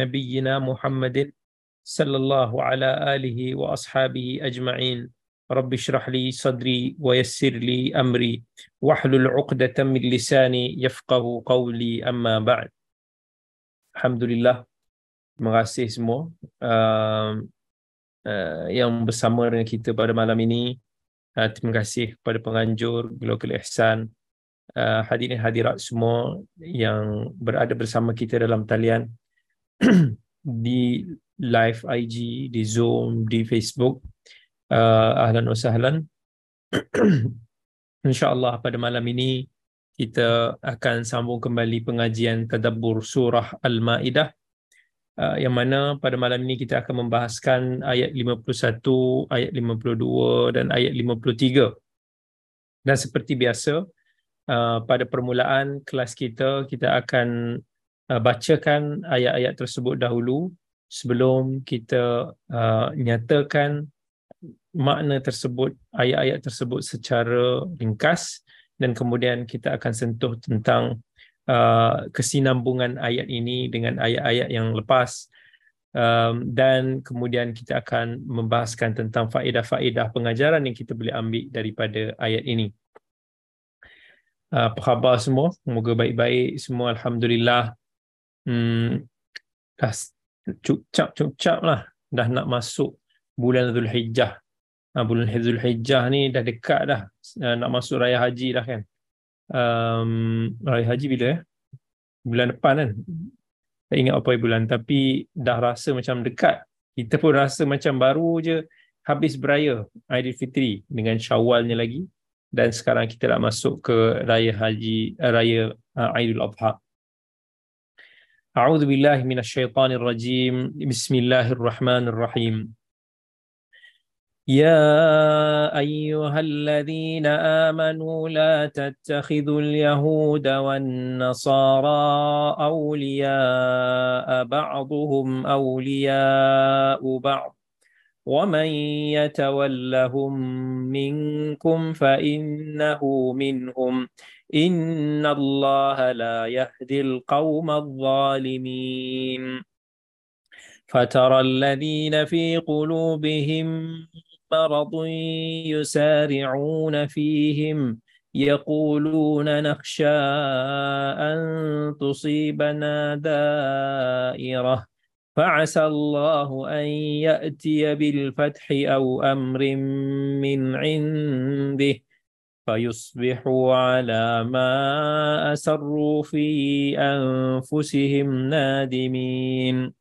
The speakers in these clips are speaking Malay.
نبينا محمد صلى الله على آله وأصحابه أجمعين رب اشرح لي صدري ويسر لي أمري واحلل عقدة من لساني يفقه قولي أما بعد الحمد لله مغاسي اسمه uh, uh, yang bersama dengan kita pada malam ini uh, terima kasih kepada penganjur Global Ihsan uh, hadirin hadirat semua yang berada bersama kita dalam talian di live IG, di Zoom, di Facebook. Uh, ahlan wa sahlan. InsyaAllah pada malam ini kita akan sambung kembali pengajian Tadabur Surah Al-Ma'idah uh, yang mana pada malam ini kita akan membahaskan ayat 51, ayat 52 dan ayat 53. Dan seperti biasa, uh, pada permulaan kelas kita, kita akan uh, bacakan ayat-ayat tersebut dahulu sebelum kita uh, nyatakan makna tersebut ayat-ayat tersebut secara ringkas dan kemudian kita akan sentuh tentang uh, kesinambungan ayat ini dengan ayat-ayat yang lepas um, dan kemudian kita akan membahaskan tentang faedah-faedah pengajaran yang kita boleh ambil daripada ayat ini. Uh, apa khabar semua? Semoga baik-baik semua. Alhamdulillah hmm, dah cucap-cucap lah dah nak masuk bulan Zulhijjah ha, bulan Zulhijjah ni dah dekat dah ah, nak masuk raya haji dah kan um, raya haji bila eh? bulan depan kan tak ingat apa bulan tapi dah rasa macam dekat kita pun rasa macam baru je habis beraya Aidilfitri dengan syawalnya lagi dan sekarang kita nak masuk ke raya haji eh, raya uh, Adha أعوذ بالله من الشيطان الرجيم بسم الله الرحمن الرحيم يا أيها الذين آمنوا لا تتخذوا اليهود والنصارى أولياء بعضهم أولياء بعض ومن يتولهم منكم فإنه منهم إن الله لا يهدي القوم الظالمين فترى الذين في قلوبهم مرض يسارعون فيهم يقولون نخشى أن تصيبنا دائرة فعسى الله أن يأتي بالفتح أو أمر من عنده فيصبحوا على ما أسروا في أنفسهم نادمين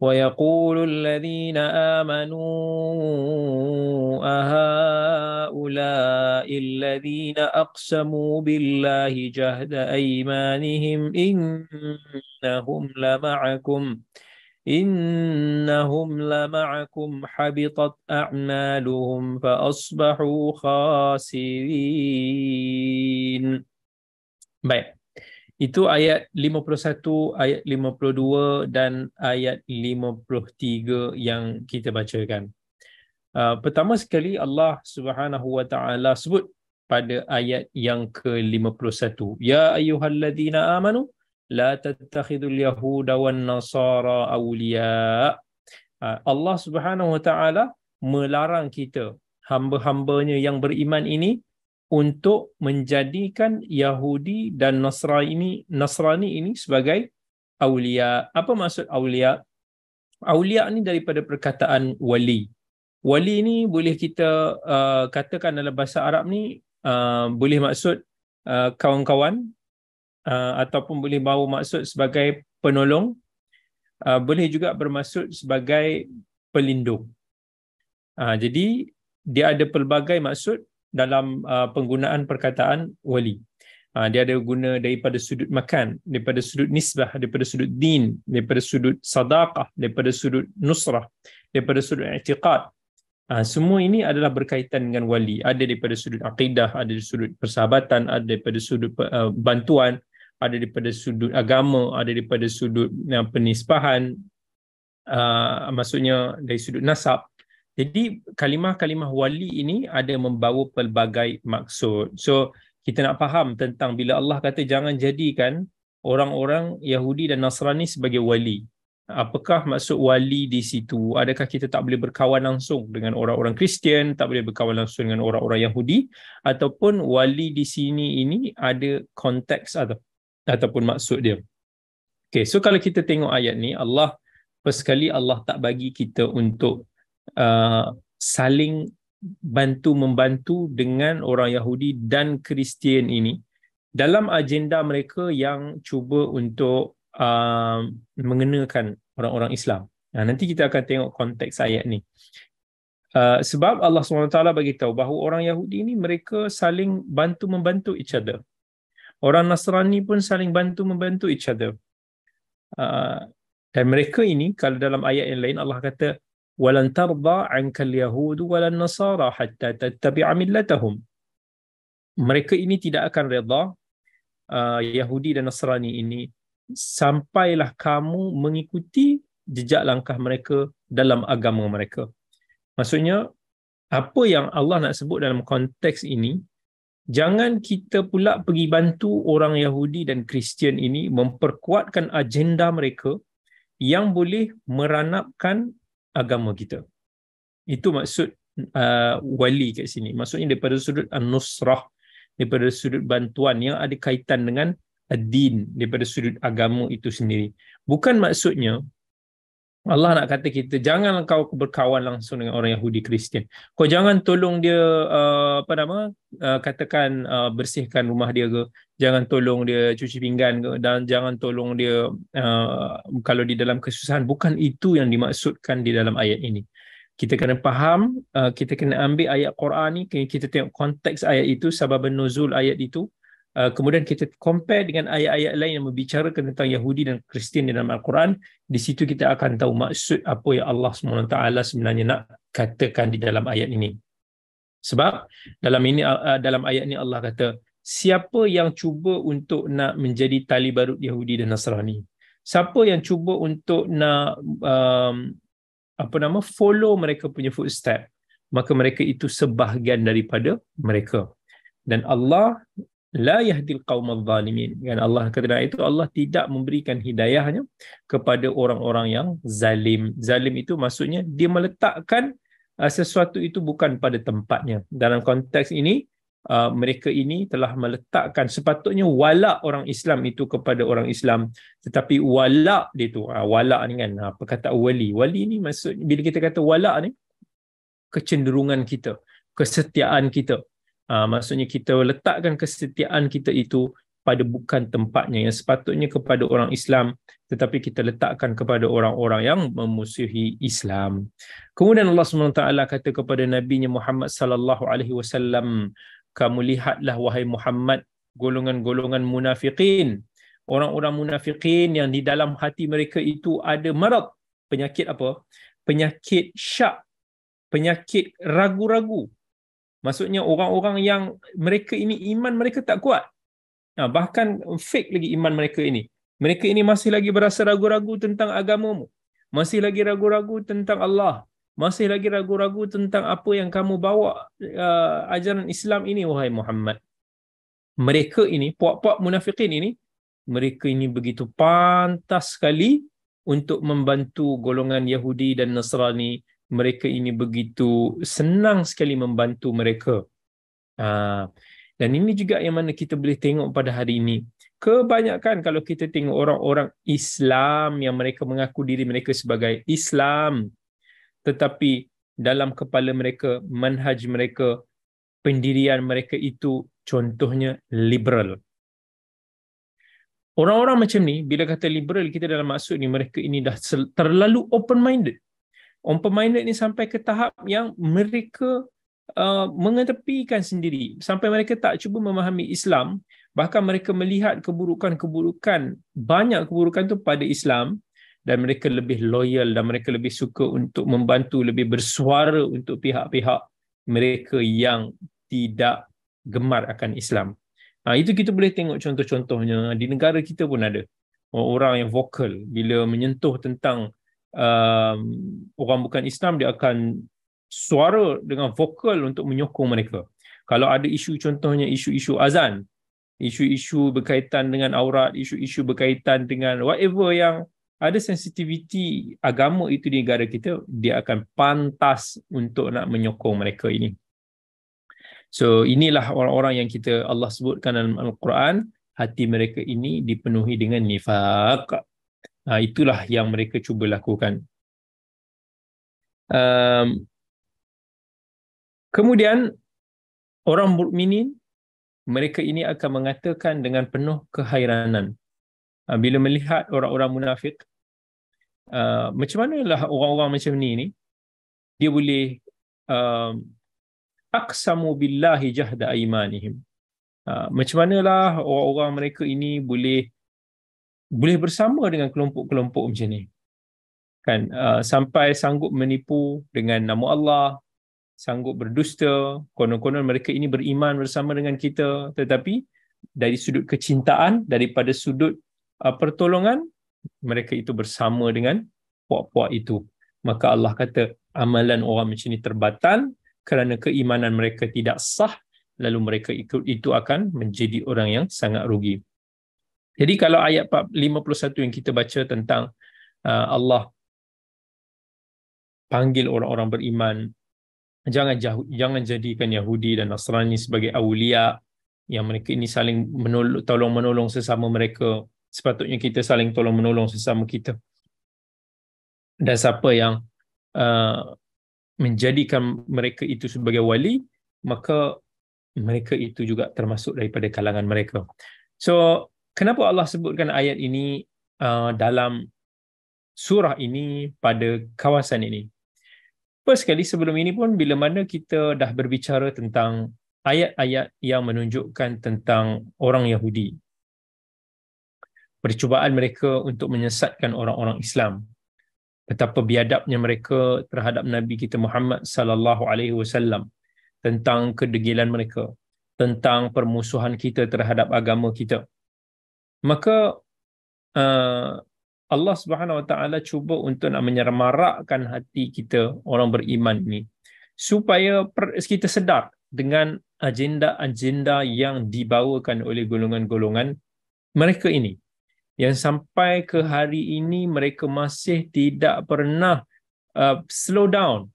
ويقول الذين آمنوا أهؤلاء الذين أقسموا بالله جهد أيمانهم إنهم لمعكم ۖ إنهم لمعكم حبطت أعمالهم فأصبحوا خاسرين Baik, itu ayat 51, ayat 52 dan ayat 53 yang kita bacakan. Uh, pertama sekali Allah Subhanahu Wa Taala sebut pada ayat yang ke-51. Ya ayyuhalladzina amanu la tattakhidul yahuda wan nasara awliya ah, Allah Subhanahu wa taala melarang kita hamba-hambanya yang beriman ini untuk menjadikan Yahudi dan Nasrani ini Nasrani ini sebagai aulia. Apa maksud aulia? Aulia ni daripada perkataan wali. Wali ni boleh kita uh, katakan dalam bahasa Arab ni uh, boleh maksud uh, kawan-kawan Uh, ataupun boleh bawa maksud sebagai penolong uh, boleh juga bermaksud sebagai pelindung uh, jadi dia ada pelbagai maksud dalam uh, penggunaan perkataan wali uh, dia ada guna daripada sudut makan daripada sudut nisbah daripada sudut din daripada sudut sadaqah daripada sudut nusrah daripada sudut i'tiqad Ha, semua ini adalah berkaitan dengan wali. Ada daripada sudut akidah, ada daripada sudut persahabatan, ada daripada sudut uh, bantuan, ada daripada sudut agama, ada daripada sudut uh, penisbahan, uh, maksudnya dari sudut nasab. Jadi kalimah-kalimah wali ini ada membawa pelbagai maksud. So kita nak faham tentang bila Allah kata jangan jadikan orang-orang Yahudi dan Nasrani sebagai wali. Apakah maksud wali di situ? Adakah kita tak boleh berkawan langsung dengan orang-orang Kristian, tak boleh berkawan langsung dengan orang-orang Yahudi ataupun wali di sini ini ada konteks atau ataupun maksud dia. Okay, so kalau kita tengok ayat ni, Allah sekali Allah tak bagi kita untuk uh, saling bantu membantu dengan orang Yahudi dan Kristian ini dalam agenda mereka yang cuba untuk uh, mengenakan orang-orang Islam. Nah, nanti kita akan tengok konteks ayat ni. Uh, sebab Allah SWT bagi tahu bahawa orang Yahudi ini mereka saling bantu membantu each other orang Nasrani pun saling bantu membantu each other. Uh, dan mereka ini kalau dalam ayat yang lain Allah kata walan tarda anka al-yahud wal nasara hatta tattabi'a millatahum. Mereka ini tidak akan redha uh, ah, Yahudi dan Nasrani ini sampailah kamu mengikuti jejak langkah mereka dalam agama mereka. Maksudnya apa yang Allah nak sebut dalam konteks ini jangan kita pula pergi bantu orang Yahudi dan Kristian ini memperkuatkan agenda mereka yang boleh meranapkan agama kita. Itu maksud uh, wali kat sini. Maksudnya daripada sudut nusrah daripada sudut bantuan yang ada kaitan dengan ad-din daripada sudut agama itu sendiri. Bukan maksudnya Allah nak kata kita jangan kau berkawan langsung dengan orang Yahudi Kristian. Kau jangan tolong dia uh, apa nama uh, katakan uh, bersihkan rumah dia ke, jangan tolong dia cuci pinggan ke dan jangan tolong dia uh, kalau di dalam kesusahan bukan itu yang dimaksudkan di dalam ayat ini. Kita kena faham, uh, kita kena ambil ayat Quran ni, kita tengok konteks ayat itu, sebab nuzul ayat itu, Uh, kemudian kita compare dengan ayat-ayat lain yang membicarakan tentang Yahudi dan Kristian di dalam Al-Quran, di situ kita akan tahu maksud apa yang Allah SWT sebenarnya nak katakan di dalam ayat ini. Sebab dalam ini uh, uh, dalam ayat ini Allah kata, siapa yang cuba untuk nak menjadi tali baru Yahudi dan Nasrani? Siapa yang cuba untuk nak um, apa nama follow mereka punya footstep? Maka mereka itu sebahagian daripada mereka. Dan Allah la yahdil qaumadh zalimin kan Allah kata dalam itu Allah tidak memberikan hidayahnya kepada orang-orang yang zalim zalim itu maksudnya dia meletakkan uh, sesuatu itu bukan pada tempatnya dalam konteks ini uh, mereka ini telah meletakkan sepatutnya wala orang Islam itu kepada orang Islam tetapi wala dia tu uh, wala ni kan uh, kata wali wali ni maksud bila kita kata wala ni kecenderungan kita kesetiaan kita Uh, maksudnya kita letakkan kesetiaan kita itu pada bukan tempatnya yang sepatutnya kepada orang Islam tetapi kita letakkan kepada orang-orang yang memusuhi Islam. Kemudian Allah SWT kata kepada Nabi Muhammad sallallahu alaihi wasallam, kamu lihatlah wahai Muhammad golongan-golongan munafikin. Orang-orang munafikin yang di dalam hati mereka itu ada marad, penyakit apa? Penyakit syak, penyakit ragu-ragu Maksudnya orang-orang yang mereka ini iman mereka tak kuat. Ha, bahkan fake lagi iman mereka ini. Mereka ini masih lagi berasa ragu-ragu tentang agamamu. Masih lagi ragu-ragu tentang Allah. Masih lagi ragu-ragu tentang apa yang kamu bawa uh, ajaran Islam ini wahai Muhammad. Mereka ini, puak-puak munafikin ini, mereka ini begitu pantas sekali untuk membantu golongan Yahudi dan Nasrani mereka ini begitu senang sekali membantu mereka. Ha, dan ini juga yang mana kita boleh tengok pada hari ini. Kebanyakan kalau kita tengok orang-orang Islam yang mereka mengaku diri mereka sebagai Islam. Tetapi dalam kepala mereka, manhaj mereka, pendirian mereka itu contohnya liberal. Orang-orang macam ni, bila kata liberal kita dalam maksud ni, mereka ini dah terlalu open-minded open minded ni sampai ke tahap yang mereka uh, mengetepikan sendiri sampai mereka tak cuba memahami Islam bahkan mereka melihat keburukan-keburukan banyak keburukan tu pada Islam dan mereka lebih loyal dan mereka lebih suka untuk membantu lebih bersuara untuk pihak-pihak mereka yang tidak gemar akan Islam. Ha, itu kita boleh tengok contoh-contohnya di negara kita pun ada orang yang vokal bila menyentuh tentang um, orang bukan Islam dia akan suara dengan vokal untuk menyokong mereka. Kalau ada isu contohnya isu-isu azan, isu-isu berkaitan dengan aurat, isu-isu berkaitan dengan whatever yang ada sensitiviti agama itu di negara kita, dia akan pantas untuk nak menyokong mereka ini. So inilah orang-orang yang kita Allah sebutkan dalam Al-Quran, hati mereka ini dipenuhi dengan nifak. Ah, itulah yang mereka cuba lakukan. Um, kemudian orang mukminin mereka ini akan mengatakan dengan penuh kehairanan uh, ah, bila melihat orang-orang munafik uh, ah, macam lah orang-orang macam ni ni dia boleh um, aqsamu billahi jahda aimanihim uh, macam mana lah orang-orang mereka ini boleh boleh bersama dengan kelompok-kelompok macam ni kan uh, sampai sanggup menipu dengan nama Allah sanggup berdusta konon-konon mereka ini beriman bersama dengan kita tetapi dari sudut kecintaan daripada sudut uh, pertolongan mereka itu bersama dengan puak-puak itu maka Allah kata amalan orang macam ini terbatal kerana keimanan mereka tidak sah lalu mereka ikut itu akan menjadi orang yang sangat rugi jadi kalau ayat 51 yang kita baca tentang uh, Allah panggil orang-orang beriman jangan jauh jangan jadikan Yahudi dan Nasrani sebagai awliya yang mereka ini saling menolong, tolong menolong sesama mereka sepatutnya kita saling tolong menolong sesama kita dan siapa yang uh, menjadikan mereka itu sebagai wali maka mereka itu juga termasuk daripada kalangan mereka so kenapa Allah sebutkan ayat ini uh, dalam surah ini pada kawasan ini? First sekali sebelum ini pun bila mana kita dah berbicara tentang ayat-ayat yang menunjukkan tentang orang Yahudi. Percubaan mereka untuk menyesatkan orang-orang Islam. Betapa biadabnya mereka terhadap Nabi kita Muhammad sallallahu alaihi wasallam tentang kedegilan mereka, tentang permusuhan kita terhadap agama kita maka uh, Allah Subhanahu Wa Taala cuba untuk nak menyemarakkan hati kita orang beriman ini supaya per, kita sedar dengan agenda-agenda yang dibawakan oleh golongan-golongan mereka ini yang sampai ke hari ini mereka masih tidak pernah uh, slow down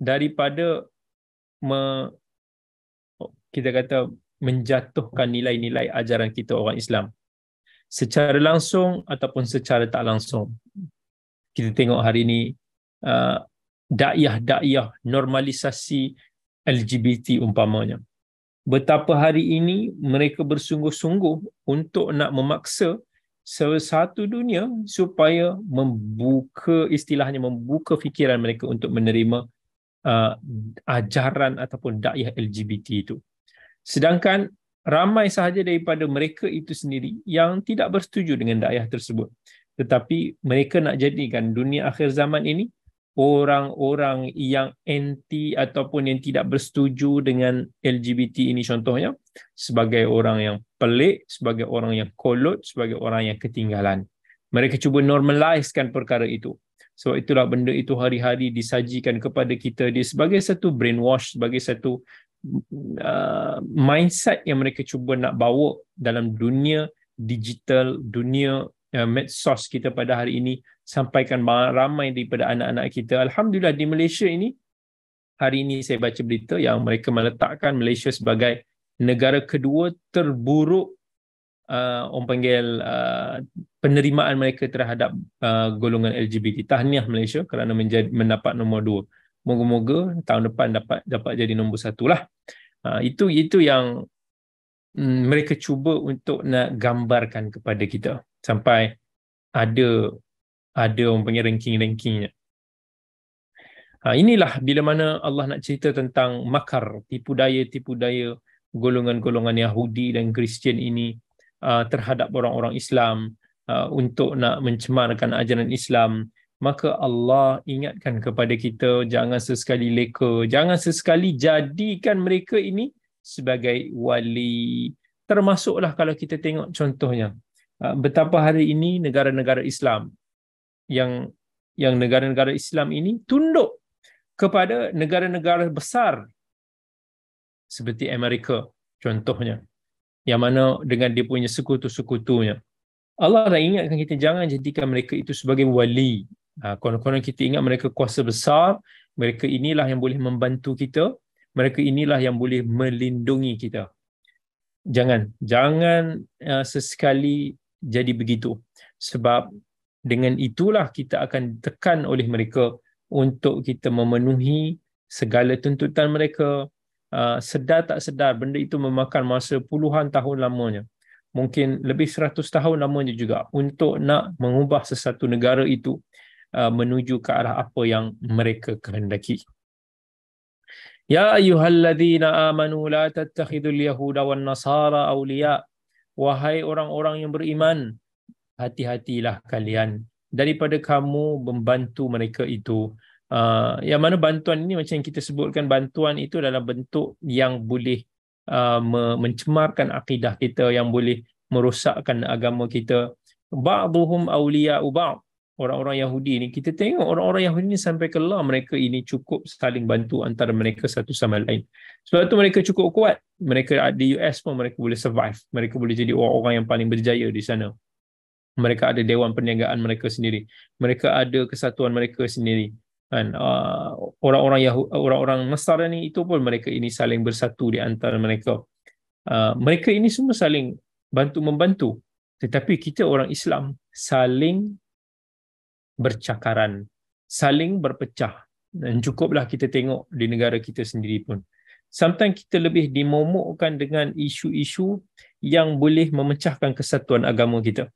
daripada me, kita kata menjatuhkan nilai-nilai ajaran kita orang Islam secara langsung ataupun secara tak langsung. Kita tengok hari ini uh, da'iyah-da'iyah normalisasi LGBT umpamanya. Betapa hari ini mereka bersungguh-sungguh untuk nak memaksa sesuatu dunia supaya membuka istilahnya membuka fikiran mereka untuk menerima uh, ajaran ataupun dakwah LGBT itu. Sedangkan ramai sahaja daripada mereka itu sendiri yang tidak bersetuju dengan dakwah tersebut tetapi mereka nak jadikan dunia akhir zaman ini orang-orang yang anti ataupun yang tidak bersetuju dengan LGBT ini contohnya sebagai orang yang pelik, sebagai orang yang kolot, sebagai orang yang ketinggalan. Mereka cuba normalisekan perkara itu. Sebab itulah benda itu hari-hari disajikan kepada kita dia sebagai satu brainwash, sebagai satu Uh, mindset yang mereka cuba nak bawa dalam dunia digital, dunia uh, medsos kita pada hari ini sampaikan ramai daripada anak-anak kita. Alhamdulillah di Malaysia ini hari ini saya baca berita yang mereka meletakkan Malaysia sebagai negara kedua terburuk uh, orang panggil uh, penerimaan mereka terhadap uh, golongan LGBT. Tahniah Malaysia kerana menjadi, mendapat nombor dua moga-moga tahun depan dapat dapat jadi nombor satu lah. Ha, itu itu yang mm, mereka cuba untuk nak gambarkan kepada kita sampai ada ada orang panggil ranking-rankingnya. Ha, inilah bila mana Allah nak cerita tentang makar, tipu daya-tipu daya golongan-golongan Yahudi dan Kristian ini uh, terhadap orang-orang Islam uh, untuk nak mencemarkan ajaran Islam, maka Allah ingatkan kepada kita jangan sesekali leka, jangan sesekali jadikan mereka ini sebagai wali. Termasuklah kalau kita tengok contohnya ha, betapa hari ini negara-negara Islam yang yang negara-negara Islam ini tunduk kepada negara-negara besar seperti Amerika contohnya yang mana dengan dia punya sekutu-sekutunya Allah dah ingatkan kita jangan jadikan mereka itu sebagai wali Ah, konon-konon kita ingat mereka kuasa besar, mereka inilah yang boleh membantu kita, mereka inilah yang boleh melindungi kita. Jangan, jangan ah, sesekali jadi begitu. Sebab dengan itulah kita akan tekan oleh mereka untuk kita memenuhi segala tuntutan mereka. Ah, sedar tak sedar, benda itu memakan masa puluhan tahun lamanya. Mungkin lebih seratus tahun lamanya juga untuk nak mengubah sesuatu negara itu. Uh, menuju ke arah apa yang mereka kehendaki. Ya ayyuhalladzina amanu la tattakhidul yahuda wan nasara awliya. Wahai orang-orang yang beriman, hati-hatilah kalian daripada kamu membantu mereka itu. Uh, yang mana bantuan ini macam yang kita sebutkan bantuan itu dalam bentuk yang boleh uh, mencemarkan akidah kita yang boleh merosakkan agama kita ba'dhum awliya'u ba'd orang-orang Yahudi ni kita tengok orang-orang Yahudi ni sampai ke kelah mereka ini cukup saling bantu antara mereka satu sama lain sebab tu mereka cukup kuat mereka ah, di US pun mereka boleh survive mereka boleh jadi orang-orang yang paling berjaya di sana mereka ada dewan perniagaan mereka sendiri mereka ada kesatuan mereka sendiri kan uh, orang-orang Yahudi orang-orang Mesir ni itu pun mereka ini saling bersatu di antara mereka uh, mereka ini semua saling bantu membantu tetapi kita orang Islam saling bercakaran, saling berpecah. Dan cukuplah kita tengok di negara kita sendiri pun. Sometimes kita lebih dimomokkan dengan isu-isu yang boleh memecahkan kesatuan agama kita.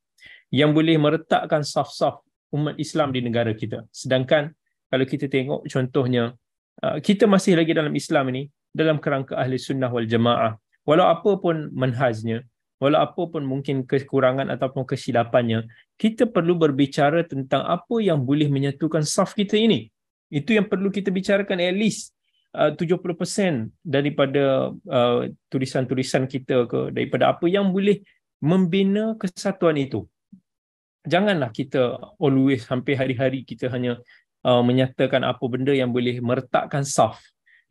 Yang boleh meretakkan saf-saf umat Islam di negara kita. Sedangkan kalau kita tengok contohnya, uh, kita masih lagi dalam Islam ini, dalam kerangka ahli sunnah wal jamaah. Walau apa pun manhajnya, walau apa pun mungkin kekurangan ataupun kesilapannya, kita perlu berbicara tentang apa yang boleh menyatukan saf kita ini. Itu yang perlu kita bicarakan at least 70% uh, daripada uh, tulisan-tulisan kita ke, daripada apa yang boleh membina kesatuan itu. Janganlah kita always sampai hari-hari kita hanya uh, menyatakan apa benda yang boleh meretakkan saf.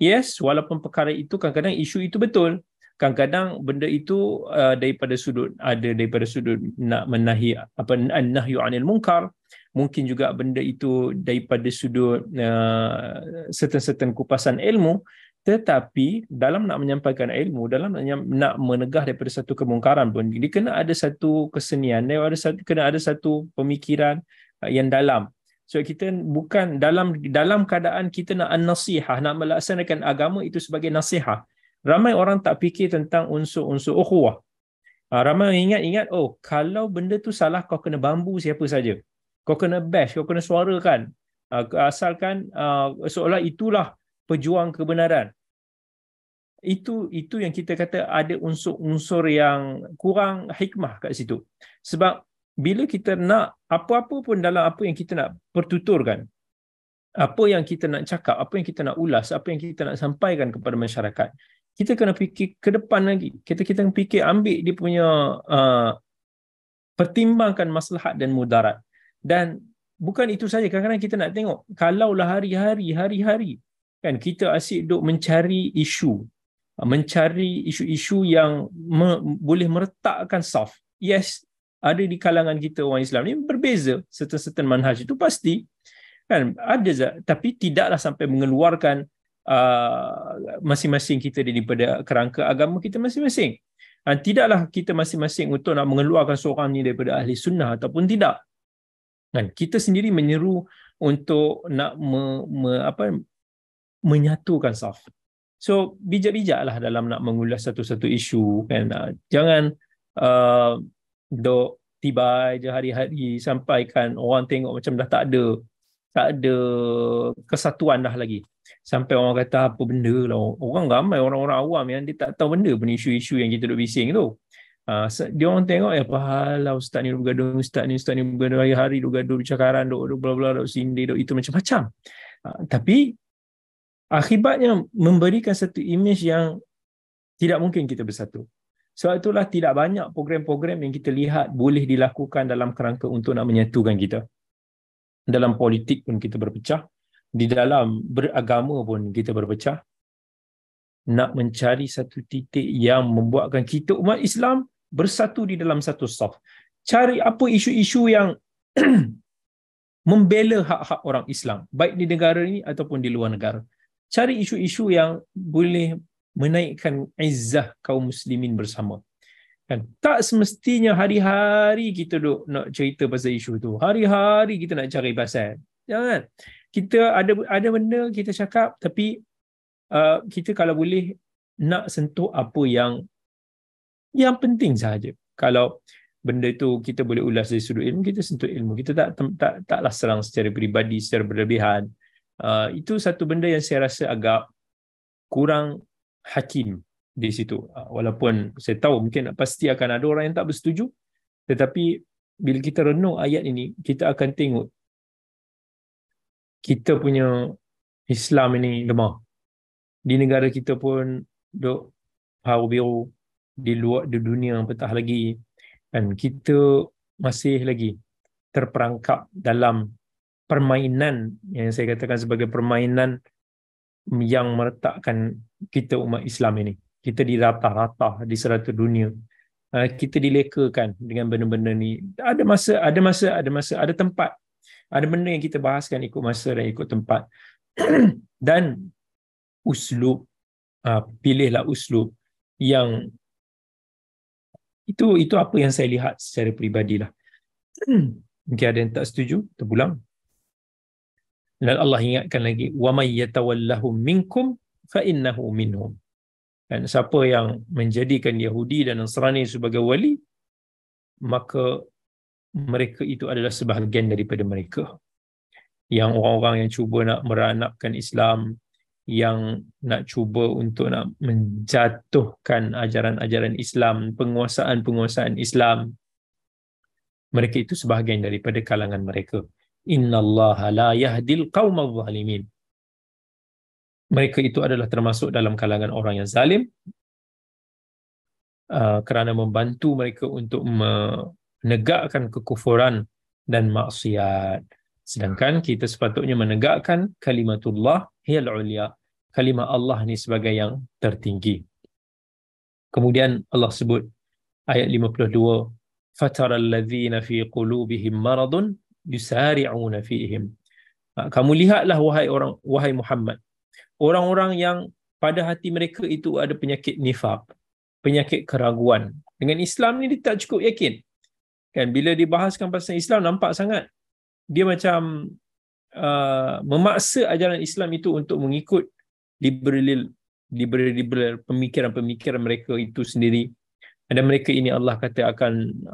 Yes, walaupun perkara itu kadang-kadang isu itu betul, kadang-kadang benda itu uh, daripada sudut ada daripada sudut nak menahi apa nahyu anil munkar mungkin juga benda itu daripada sudut seten uh, seten certain kupasan ilmu tetapi dalam nak menyampaikan ilmu dalam nak menegah daripada satu kemungkaran pun dia kena ada satu kesenian dia ada satu, kena ada satu pemikiran uh, yang dalam so kita bukan dalam dalam keadaan kita nak an-nasihah nak melaksanakan agama itu sebagai nasihat ramai orang tak fikir tentang unsur-unsur ukhuwah. Uh, ramai ingat-ingat, oh, kalau benda tu salah, kau kena bambu siapa saja. Kau kena bash, kau kena suarakan. Ah, asalkan uh, seolah itulah pejuang kebenaran. Itu itu yang kita kata ada unsur-unsur yang kurang hikmah kat situ. Sebab bila kita nak apa-apa pun dalam apa yang kita nak pertuturkan, apa yang kita nak cakap, apa yang kita nak ulas, apa yang kita nak sampaikan kepada masyarakat, kita kena fikir ke depan lagi. Kita kita kena fikir ambil dia punya uh, pertimbangkan maslahat dan mudarat. Dan bukan itu saja. Kadang-kadang kita nak tengok kalaulah hari-hari hari-hari kan kita asyik duk mencari isu uh, mencari isu-isu yang me- boleh meretakkan saf. Yes, ada di kalangan kita orang Islam ni berbeza setan-setan manhaj itu pasti kan ada tapi tidaklah sampai mengeluarkan uh, masing-masing kita daripada kerangka agama kita masing-masing. Ha, tidaklah kita masing-masing untuk nak mengeluarkan seorang ni daripada ahli sunnah ataupun tidak. Kan kita sendiri menyeru untuk nak me, me, apa menyatukan saf. So bijak-bijaklah dalam nak mengulas satu-satu isu kan. Ah, jangan uh, dok tiba je hari-hari sampaikan orang tengok macam dah tak ada tak ada kesatuan dah lagi. Sampai orang kata apa benda lah. Orang ramai, orang-orang awam yang dia tak tahu benda pun isu-isu yang kita duduk bising tu. Uh, dia orang tengok, apa eh, hal lah, ustaz ni duduk bergaduh, ustaz ni, ustaz ni bergaduh hari-hari, duduk bergaduh, bercakaran, duduk, duduk bla bla duduk sindir, duduk itu macam-macam. Uh, tapi, akibatnya memberikan satu imej yang tidak mungkin kita bersatu. Sebab itulah tidak banyak program-program yang kita lihat boleh dilakukan dalam kerangka untuk nak menyatukan kita dalam politik pun kita berpecah di dalam beragama pun kita berpecah nak mencari satu titik yang membuatkan kita umat Islam bersatu di dalam satu saf cari apa isu-isu yang membela hak-hak orang Islam baik di negara ini ataupun di luar negara cari isu-isu yang boleh menaikkan izzah kaum muslimin bersama Kan? Tak semestinya hari-hari kita duk nak cerita pasal isu tu. Hari-hari kita nak cari pasal. Jangan. Ya kita ada ada benda kita cakap tapi uh, kita kalau boleh nak sentuh apa yang yang penting saja. Kalau benda itu kita boleh ulas dari sudut ilmu, kita sentuh ilmu. Kita tak tak taklah serang secara peribadi, secara berlebihan. Uh, itu satu benda yang saya rasa agak kurang hakim di situ. Ah, walaupun saya tahu mungkin pasti akan ada orang yang tak bersetuju, tetapi bila kita renung ayat ini, kita akan tengok kita punya Islam ini lemah. Di negara kita pun dok haru biru di luar di dunia petah lagi dan kita masih lagi terperangkap dalam permainan yang saya katakan sebagai permainan yang meretakkan kita umat Islam ini kita diratah rata di serata dunia eh, kita dilekakan dengan benda-benda ni ada masa ada masa ada masa ada tempat ada benda yang kita bahaskan ikut masa dan ikut tempat dan uslub ha, pilihlah uslub yang itu itu apa yang saya lihat secara peribadilah mungkin ada yang tak setuju terpulang dan Allah ingatkan lagi wa may yatawallahu minkum fa innahu minhum dan siapa yang menjadikan Yahudi dan Nasrani sebagai wali maka mereka itu adalah sebahagian daripada mereka yang orang-orang yang cuba nak meranapkan Islam yang nak cuba untuk nak menjatuhkan ajaran-ajaran Islam, penguasaan-penguasaan Islam mereka itu sebahagian daripada kalangan mereka. Inna Allah la yahdil qawma zhalimin mereka itu adalah termasuk dalam kalangan orang yang zalim uh, kerana membantu mereka untuk menegakkan kekufuran dan maksiat sedangkan kita sepatutnya menegakkan kalimatullah hiyal ulia kalimah Allah ni sebagai yang tertinggi kemudian Allah sebut ayat 52 fatara alladhina fi qulubihim maradun yusari'una fihim uh, kamu lihatlah wahai orang wahai Muhammad orang-orang yang pada hati mereka itu ada penyakit nifak, penyakit keraguan. Dengan Islam ni dia tak cukup yakin. Kan bila dibahaskan pasal Islam nampak sangat dia macam uh, memaksa ajaran Islam itu untuk mengikut liberal liberal, liberal pemikiran-pemikiran mereka itu sendiri. Ada mereka ini Allah kata akan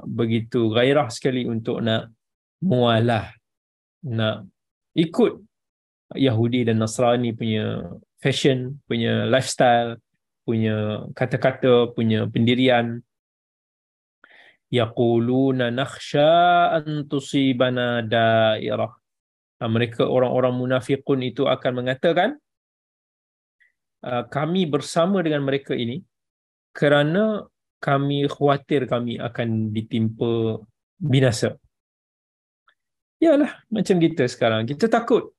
begitu gairah sekali untuk nak mualah, nak ikut Yahudi dan Nasrani punya fashion, punya lifestyle, punya kata-kata, punya pendirian. Yaquluna nakhsha an tusibana da'irah. Ah, mereka orang-orang munafiqun itu akan mengatakan ah, kami bersama dengan mereka ini kerana kami khawatir kami akan ditimpa binasa. Yalah, macam kita sekarang. Kita takut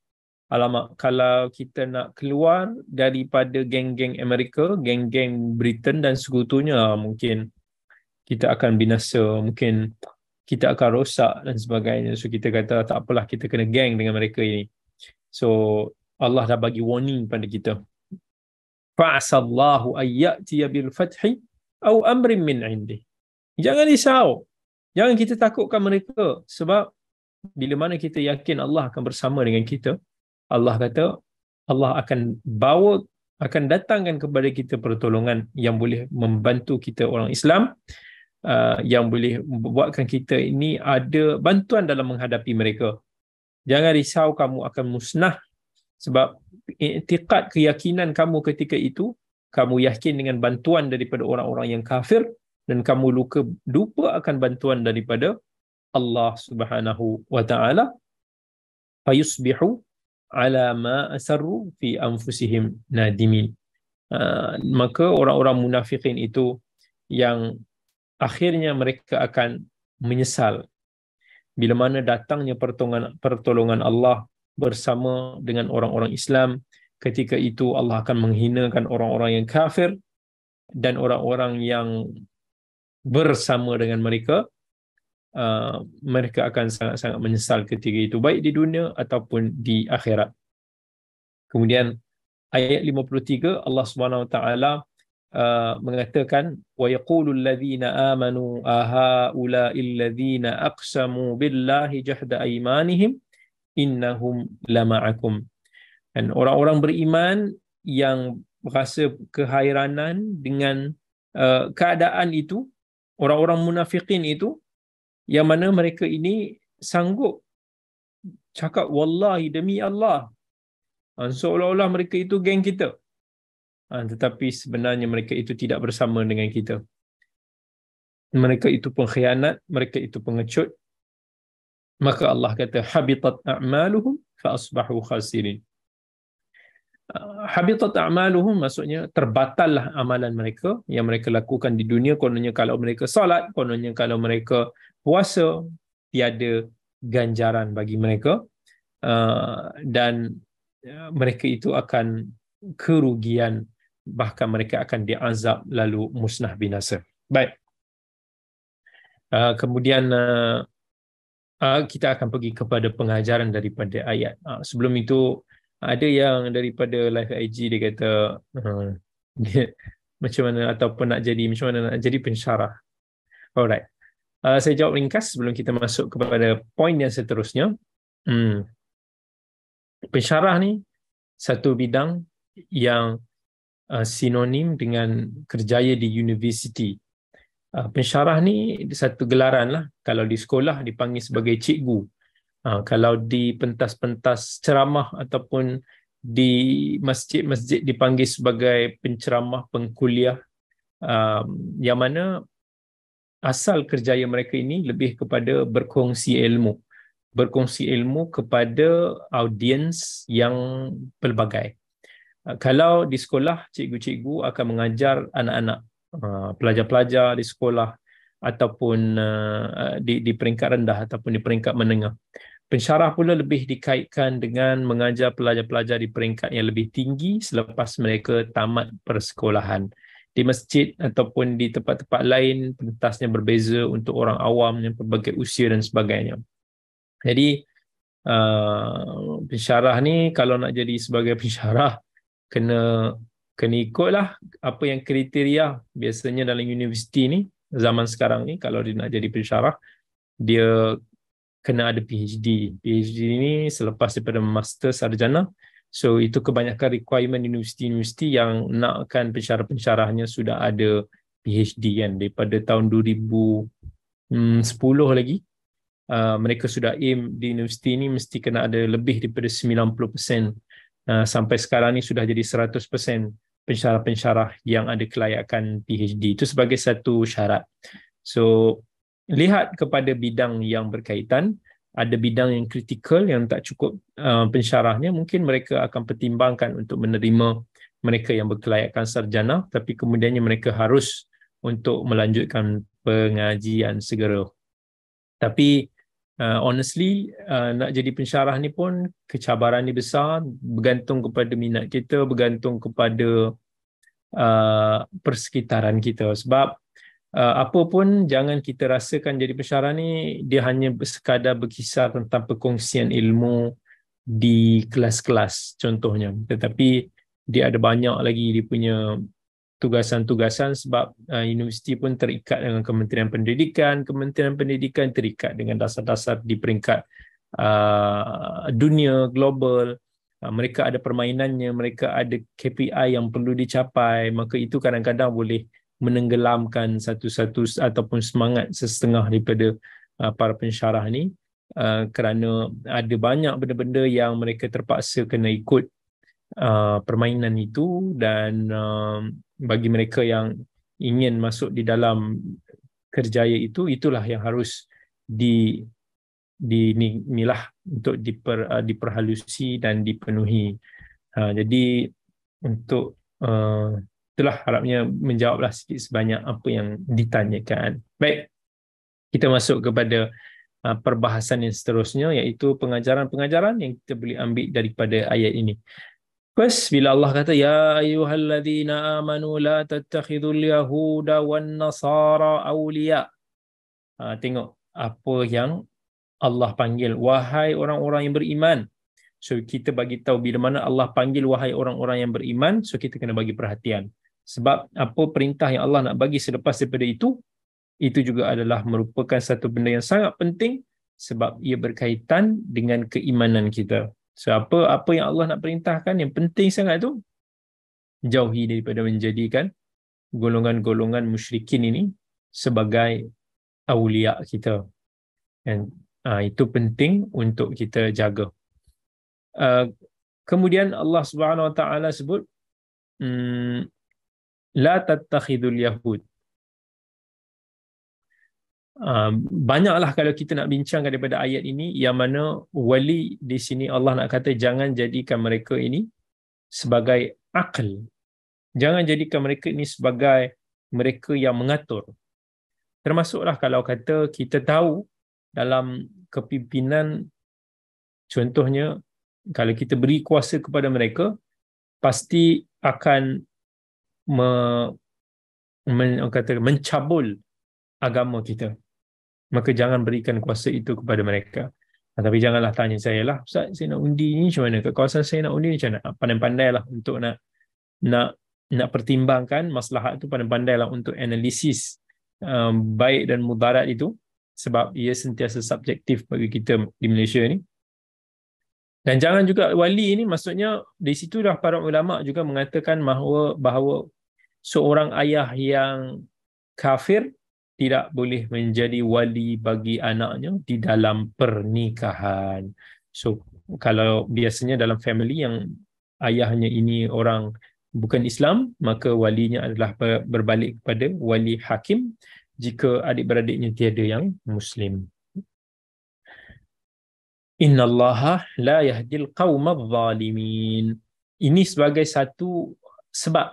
alamak kalau kita nak keluar daripada geng-geng Amerika, geng-geng Britain dan sekutunya mungkin kita akan binasa, mungkin kita akan rosak dan sebagainya. So kita kata tak apalah kita kena geng dengan mereka ini. So Allah dah bagi warning pada kita. Fa'asallahu ayyati bil fathi aw amrin min indi. Jangan risau. Jangan kita takutkan mereka sebab bila mana kita yakin Allah akan bersama dengan kita, Allah kata Allah akan bawa akan datangkan kepada kita pertolongan yang boleh membantu kita orang Islam uh, yang boleh buatkan kita ini ada bantuan dalam menghadapi mereka jangan risau kamu akan musnah sebab i'tiqad keyakinan kamu ketika itu kamu yakin dengan bantuan daripada orang-orang yang kafir dan kamu luka lupa akan bantuan daripada Allah Subhanahu wa taala fayusbihu ala ma asarru fi anfusihim nadimin uh, maka orang-orang munafikin itu yang akhirnya mereka akan menyesal bila mana datangnya pertolongan pertolongan Allah bersama dengan orang-orang Islam ketika itu Allah akan menghinakan orang-orang yang kafir dan orang-orang yang bersama dengan mereka Uh, mereka akan sangat-sangat menyesal ketika itu baik di dunia ataupun di akhirat. Kemudian ayat 53 Allah Subhanahu Wa Taala uh, mengatakan wa yaqulu alladhina amanu aha ula illadhina aqsamu billahi jahda aymanihim innahum lama'akum. Dan orang-orang beriman yang rasa kehairanan dengan uh, keadaan itu, orang-orang munafikin itu yang mana mereka ini sanggup cakap wallahi demi Allah ha, seolah-olah mereka itu geng kita ha, tetapi sebenarnya mereka itu tidak bersama dengan kita mereka itu pengkhianat mereka itu pengecut maka Allah kata habitat a'maluhum fa asbahu khasirin ha, habitat a'maluhum maksudnya terbatallah amalan mereka yang mereka lakukan di dunia kononnya kalau mereka solat kononnya kalau mereka puasa tiada ganjaran bagi mereka uh, dan uh, mereka itu akan kerugian bahkan mereka akan diazab lalu musnah binasa. Baik. Uh, kemudian uh, uh, kita akan pergi kepada pengajaran daripada ayat. Uh, sebelum itu ada yang daripada live IG dia kata uh, dia, macam mana ataupun nak jadi macam mana nak jadi pensyarah. Alright. Uh, saya jawab ringkas sebelum kita masuk kepada poin yang seterusnya. Hmm. Pensyarah ni satu bidang yang uh, sinonim dengan kerjaya di universiti. Uh, pensyarah ni satu gelaran lah. Kalau di sekolah dipanggil sebagai cikgu. Uh, kalau di pentas-pentas ceramah ataupun di masjid-masjid dipanggil sebagai penceramah, pengkuliah. Uh, yang mana asal kerjaya mereka ini lebih kepada berkongsi ilmu berkongsi ilmu kepada audiens yang pelbagai ah, kalau di sekolah cikgu-cikgu akan mengajar anak-anak ah, pelajar-pelajar di sekolah ataupun ah, di di peringkat rendah ataupun di peringkat menengah pensyarah pula lebih dikaitkan dengan mengajar pelajar-pelajar di peringkat yang lebih tinggi selepas mereka tamat persekolahan uh, di masjid ataupun di tempat-tempat lain pentasnya berbeza untuk orang awam yang berbagai usia dan sebagainya. Jadi uh, pensyarah ni kalau nak jadi sebagai pensyarah kena kena ikutlah apa yang kriteria biasanya dalam universiti ni zaman sekarang ni kalau dia nak jadi pensyarah dia kena ada PhD. PhD ni selepas daripada master sarjana So itu kebanyakan requirement universiti-universiti yang nakkan pensyarah-pensyarahnya sudah ada PhD kan daripada tahun 2010 lagi uh, mereka sudah aim di universiti ini mesti kena ada lebih daripada 90% uh, sampai sekarang ni sudah jadi 100% pensyarah-pensyarah yang ada kelayakan PhD itu sebagai satu syarat. So lihat kepada bidang yang berkaitan uh, ada bidang yang kritikal yang tak cukup uh, pensyarahnya mungkin mereka akan pertimbangkan untuk menerima mereka yang berkelayakan sarjana tapi kemudiannya mereka harus untuk melanjutkan pengajian segera tapi uh, honestly uh, nak jadi pensyarah ni pun kecabaran ni besar bergantung kepada minat kita bergantung kepada uh, persekitaran kita sebab Uh, apa pun jangan kita rasakan jadi pensyarah ni dia hanya sekadar berkisar tentang perkongsian ilmu di kelas-kelas contohnya tetapi dia ada banyak lagi dia punya tugasan-tugasan sebab uh, universiti pun terikat dengan Kementerian Pendidikan, Kementerian Pendidikan terikat dengan dasar-dasar di peringkat uh, dunia global. Uh, mereka ada permainannya, mereka ada KPI yang perlu dicapai, maka itu kadang-kadang boleh menenggelamkan satu-satu ataupun semangat setengah daripada uh, para pensyarah ni uh, kerana ada banyak benda-benda yang mereka terpaksa kena ikut uh, permainan itu dan uh, bagi mereka yang ingin masuk di dalam kerjaya itu itulah yang harus di dinilah untuk diper, uh, diperhalusi dan dipenuhi. Uh, jadi untuk uh, itulah harapnya menjawablah sikit sebanyak apa yang ditanyakan. Baik, kita masuk kepada uh, perbahasan yang seterusnya iaitu pengajaran-pengajaran yang kita boleh ambil daripada ayat ini. First, bila Allah kata, Ya ayuhalladzina amanu la tattakhidul yahuda wan nasara awliya. Ha, tengok apa yang Allah panggil. Wahai orang-orang yang beriman. So kita bagi tahu bila mana Allah panggil wahai orang-orang yang beriman, so kita kena bagi perhatian sebab apa perintah yang Allah nak bagi selepas daripada itu itu juga adalah merupakan satu benda yang sangat penting sebab ia berkaitan dengan keimanan kita so apa apa yang Allah nak perintahkan yang penting sangat itu jauhi daripada menjadikan golongan-golongan musyrikin ini sebagai awliya kita and uh, itu penting untuk kita jaga uh, kemudian Allah Subhanahu Wa Taala sebut hmm, la tattakhidul yahud Uh, banyaklah kalau kita nak bincang daripada ayat ini yang mana wali di sini Allah nak kata jangan jadikan mereka ini sebagai akal. Jangan jadikan mereka ini sebagai mereka yang mengatur. Termasuklah kalau kata kita tahu dalam kepimpinan contohnya kalau kita beri kuasa kepada mereka pasti akan me, men, kata, mencabul agama kita. Maka jangan berikan kuasa itu kepada mereka. Nah, tapi janganlah tanya saya lah, Ustaz, saya nak undi ni macam mana? Ke kawasan saya nak undi ni macam mana? Ah, pandai-pandailah untuk nak nak nak pertimbangkan masalah itu pandai-pandailah untuk analisis um, baik dan mudarat itu sebab ia sentiasa subjektif bagi kita di Malaysia ni dan jangan juga wali ini maksudnya di situ dah para ulama juga mengatakan bahawa bahawa seorang ayah yang kafir tidak boleh menjadi wali bagi anaknya di dalam pernikahan. So kalau biasanya dalam family yang ayahnya ini orang bukan Islam, maka walinya adalah berbalik kepada wali hakim jika adik-beradiknya tiada yang muslim. Inna Allah la yahdil qawm al-zalimin. Ini sebagai satu sebab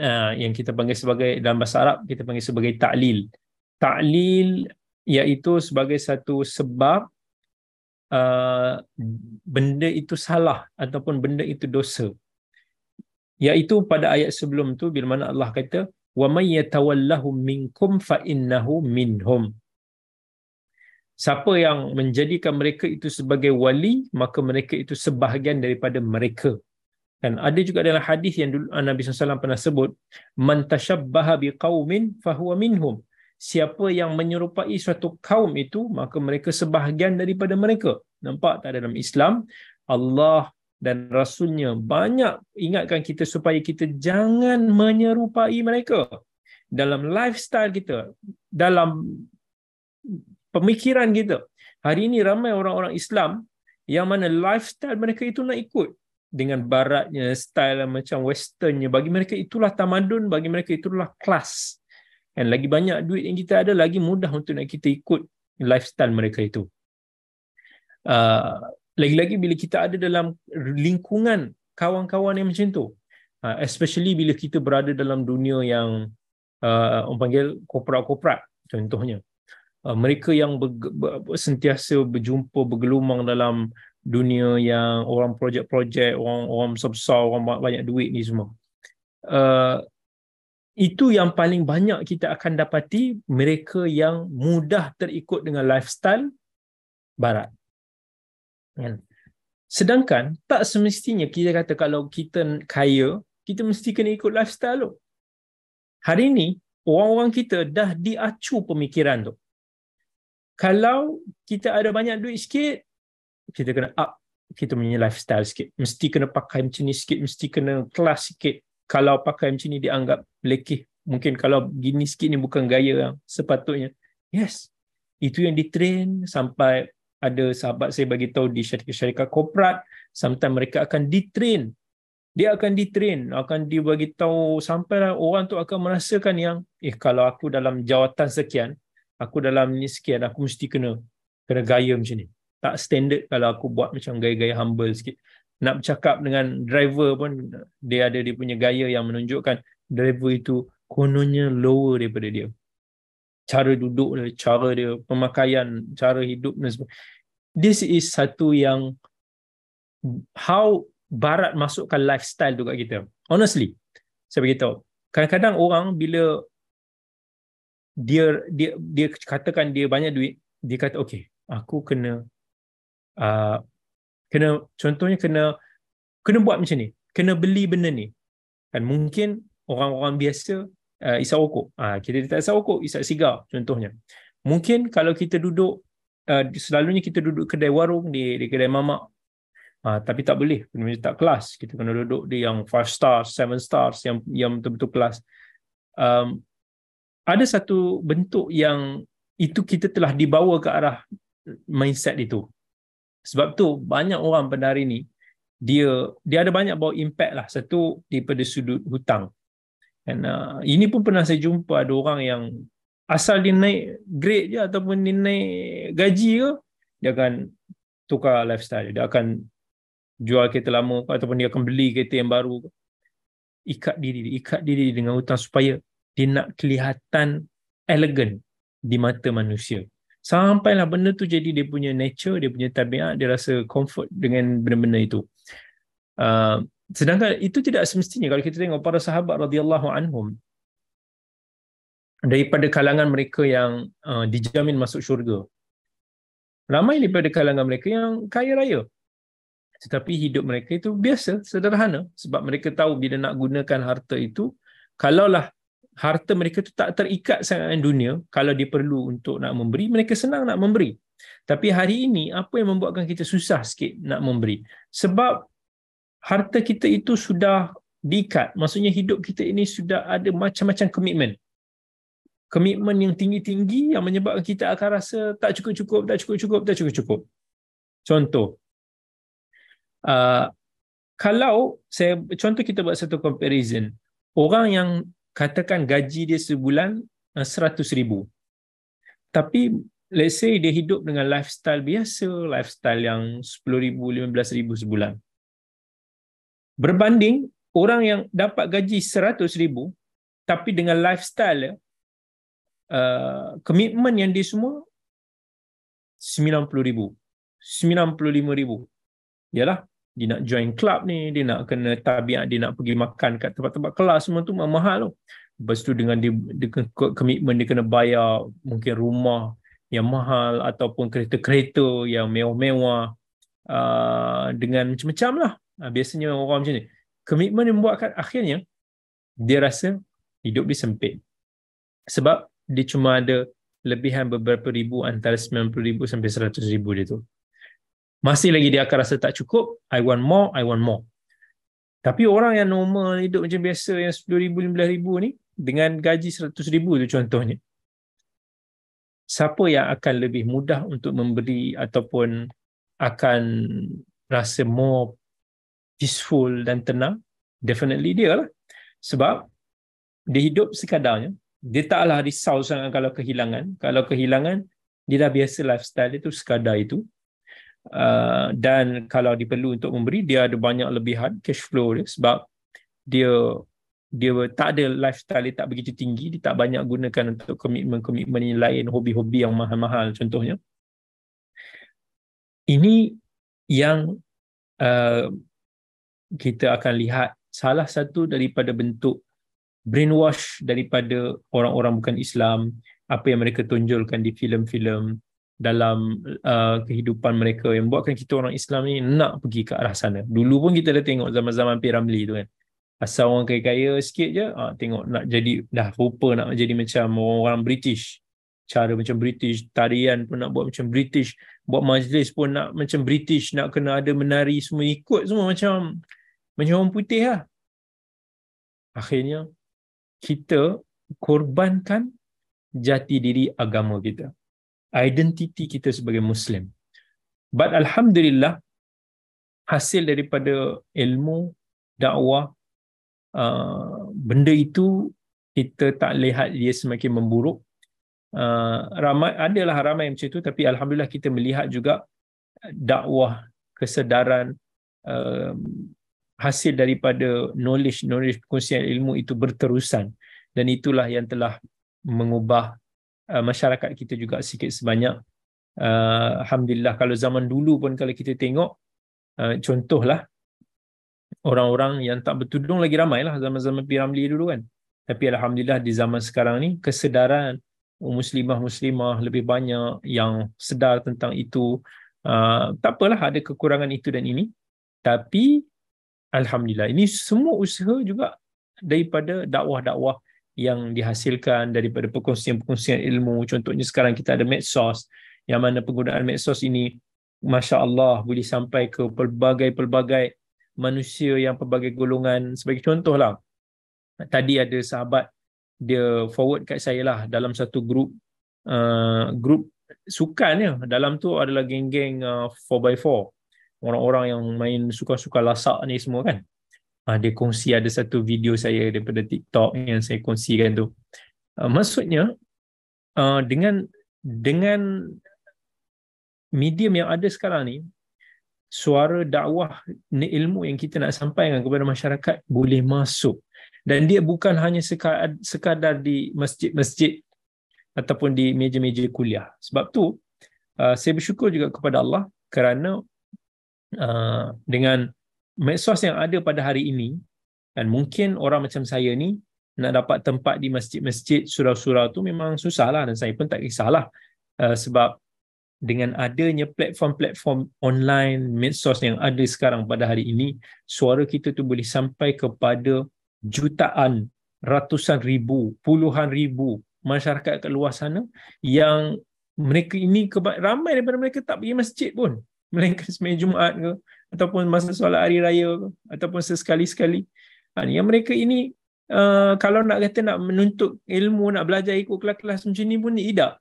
uh, yang kita panggil sebagai dalam bahasa Arab, kita panggil sebagai ta'lil. Ta'lil iaitu sebagai satu sebab uh, benda itu salah ataupun benda itu dosa. Iaitu pada ayat sebelum tu bila mana Allah kata, wa yatawallahu يَتَوَلَّهُمْ fa innahu minhum siapa yang menjadikan mereka itu sebagai wali maka mereka itu sebahagian daripada mereka dan ada juga dalam hadis yang dulu Nabi SAW pernah sebut man tashabbaha biqaumin fahuwa minhum siapa yang menyerupai suatu kaum itu maka mereka sebahagian daripada mereka nampak tak dalam Islam Allah dan rasulnya banyak ingatkan kita supaya kita jangan menyerupai mereka dalam lifestyle kita dalam pemikiran kita. Hari ini ramai orang-orang Islam yang mana lifestyle mereka itu nak ikut dengan baratnya, style macam westernnya. Bagi mereka itulah tamadun, bagi mereka itulah kelas. Dan lagi banyak duit yang kita ada, lagi mudah untuk nak kita ikut lifestyle mereka itu. Uh, lagi-lagi bila kita ada dalam lingkungan kawan-kawan yang macam tu. Uh, especially bila kita berada dalam dunia yang uh, orang panggil korporat-korporat contohnya. Uh, mereka yang ber, ber, ber, sentiasa berjumpa bergelumang dalam dunia yang orang projek-projek orang orang besar orang banyak duit ni semua uh, itu yang paling banyak kita akan dapati mereka yang mudah terikut dengan lifestyle barat kan sedangkan tak semestinya kita kata kalau kita kaya kita mesti kena ikut lifestyle tu hari ini orang-orang kita dah diacu pemikiran tu kalau kita ada banyak duit sikit kita kena up kita punya lifestyle sikit mesti kena pakai macam ni sikit mesti kena kelas sikit kalau pakai macam ni dianggap lekeh mungkin kalau gini sikit ni bukan gaya yang sepatutnya yes itu yang ditrain sampai ada sahabat saya bagi tahu di syarikat-syarikat korporat sometimes mereka akan ditrain dia akan ditrain akan dibagi tahu sampai orang tu akan merasakan yang eh kalau aku dalam jawatan sekian aku dalam ni sikit aku mesti kena kena gaya macam ni tak standard kalau aku buat macam gaya-gaya humble sikit nak bercakap dengan driver pun dia ada dia punya gaya yang menunjukkan driver itu kononnya lower daripada dia cara duduk dia cara dia pemakaian cara hidup dan sebagainya this is satu yang how barat masukkan lifestyle tu kat kita honestly saya beritahu kadang-kadang orang bila dia dia dia katakan dia banyak duit dia kata okey aku kena uh, kena contohnya kena kena buat macam ni kena beli benda ni kan mungkin orang-orang biasa uh, isap rokok uh, kita tak isap rokok isap sigar contohnya mungkin kalau kita duduk uh, selalunya kita duduk kedai warung di di kedai mamak uh, tapi tak boleh kena tak kelas kita kena duduk di yang five stars seven stars yang yang betul-betul kelas um, ada satu bentuk yang itu kita telah dibawa ke arah mindset itu. Sebab tu banyak orang pada hari ini dia dia ada banyak bawa impact lah satu daripada sudut hutang. Dan uh, ini pun pernah saya jumpa ada orang yang asal dia naik grade je ataupun dia naik gaji ke dia akan tukar lifestyle dia akan jual kereta lama ataupun dia akan beli kereta yang baru ikat diri ikat diri dengan hutang supaya dia nak kelihatan elegan di mata manusia. Sampailah benda tu jadi dia punya nature, dia punya tabiat, dia rasa comfort dengan benda-benda itu. Uh, sedangkan itu tidak semestinya kalau kita tengok para sahabat radhiyallahu anhum daripada kalangan mereka yang uh, dijamin masuk syurga. Ramai daripada kalangan mereka yang kaya raya. Tetapi hidup mereka itu biasa, sederhana sebab mereka tahu bila nak gunakan harta itu kalaulah harta mereka tu tak terikat sangat dengan dunia kalau dia perlu untuk nak memberi mereka senang nak memberi tapi hari ini apa yang membuatkan kita susah sikit nak memberi sebab harta kita itu sudah diikat maksudnya hidup kita ini sudah ada macam-macam komitmen komitmen yang tinggi-tinggi yang menyebabkan kita akan rasa tak cukup-cukup tak cukup-cukup tak cukup-cukup contoh uh, kalau saya contoh kita buat satu comparison orang yang katakan gaji dia sebulan uh, seratus ribu. Tapi let's say dia hidup dengan lifestyle biasa, lifestyle yang sepuluh ribu, lima belas ribu sebulan. Berbanding orang yang dapat gaji seratus ribu tapi dengan lifestyle uh, komitmen yang dia semua sembilan puluh ribu, sembilan puluh lima ribu. Yalah, dia nak join club ni, dia nak kena tabiat, dia nak pergi makan kat tempat-tempat kelas semua tu mahal tu. Lepas tu dengan dia, dia komitmen dia kena bayar mungkin rumah yang mahal ataupun kereta-kereta yang mewah-mewah uh, dengan macam-macam lah. Uh, biasanya orang macam ni. Komitmen yang membuatkan akhirnya dia rasa hidup dia sempit. Sebab dia cuma ada lebihan beberapa ribu antara 90 ribu sampai 100 ribu dia tu masih lagi dia akan rasa tak cukup I want more I want more tapi orang yang normal hidup macam biasa yang 10000 15000 ni dengan gaji 100000 tu contohnya siapa yang akan lebih mudah untuk memberi ataupun akan rasa more peaceful dan tenang definitely dia lah sebab dia hidup sekadarnya dia taklah risau sangat kalau kehilangan kalau kehilangan dia dah biasa lifestyle dia tu sekadar itu Uh, dan kalau diperlu untuk memberi dia ada banyak lebihan cash flow dia sebab dia dia tak ada lifestyle dia tak begitu tinggi dia tak banyak gunakan untuk komitmen-komitmen yang lain hobi-hobi yang mahal-mahal contohnya ini yang uh, kita akan lihat salah satu daripada bentuk brainwash daripada orang-orang bukan Islam apa yang mereka tunjulkan di filem-filem dalam uh, kehidupan mereka yang buatkan kita orang Islam ni nak pergi ke arah sana. Dulu pun kita dah tengok zaman-zaman P. Ramli tu kan. Asal orang kaya-kaya sikit je, uh, tengok nak jadi, dah rupa nak jadi macam orang-orang British. Cara macam British, tarian pun nak buat macam British. Buat majlis pun nak macam British, nak kena ada menari semua ikut semua macam macam orang putih lah. Akhirnya, kita korbankan jati diri agama kita identiti kita sebagai Muslim. But Alhamdulillah, hasil daripada ilmu, dakwah, uh, benda itu kita tak lihat dia semakin memburuk. Uh, ramai, adalah ramai macam itu tapi Alhamdulillah kita melihat juga dakwah, kesedaran, um, hasil daripada knowledge knowledge perkongsian ilmu itu berterusan dan itulah yang telah mengubah Ah, masyarakat kita juga sikit sebanyak. Uh, Alhamdulillah kalau zaman dulu pun kalau kita tengok uh, contohlah orang-orang yang tak bertudung lagi ramailah zaman-zaman Piramli dulu kan. Tapi Alhamdulillah di zaman sekarang ni kesedaran muslimah-muslimah lebih banyak yang sedar tentang itu. Uh, tak apalah ada kekurangan itu dan ini. Tapi Alhamdulillah ini semua usaha juga daripada dakwah-dakwah yang dihasilkan daripada perkongsian-perkongsian ilmu. Contohnya sekarang kita ada medsos yang mana penggunaan medsos ini Masya Allah boleh sampai ke pelbagai-pelbagai manusia yang pelbagai golongan. Sebagai contohlah, tadi ada sahabat dia forward kat saya lah dalam satu grup uh, grup sukan ya. Dalam tu adalah geng-geng uh, 4x4. Orang-orang yang main suka-suka lasak ni semua kan uh, dia kongsi ada satu video saya daripada TikTok yang saya kongsikan tu. Uh, maksudnya uh, dengan dengan medium yang ada sekarang ni suara dakwah ni ilmu yang kita nak sampaikan kepada masyarakat boleh masuk dan dia bukan hanya sekadar, sekadar di masjid-masjid ataupun di meja-meja kuliah. Sebab tu uh, saya bersyukur juga kepada Allah kerana uh, dengan medsos yang ada pada hari ini dan mungkin orang macam saya ni nak dapat tempat di masjid-masjid surau-surau tu memang susah lah dan saya pun tak kisahlah uh, sebab dengan adanya platform-platform online medsos yang ada sekarang pada hari ini suara kita tu boleh sampai kepada jutaan ratusan ribu puluhan ribu masyarakat kat luar sana yang mereka ini ramai daripada mereka tak pergi masjid pun melainkan semayang Jumaat ke ataupun masa solat hari raya ataupun sesekali-sekali. Ha, yang mereka ini uh, kalau nak kata nak menuntut ilmu, nak belajar ikut kelas-kelas macam ni pun tidak.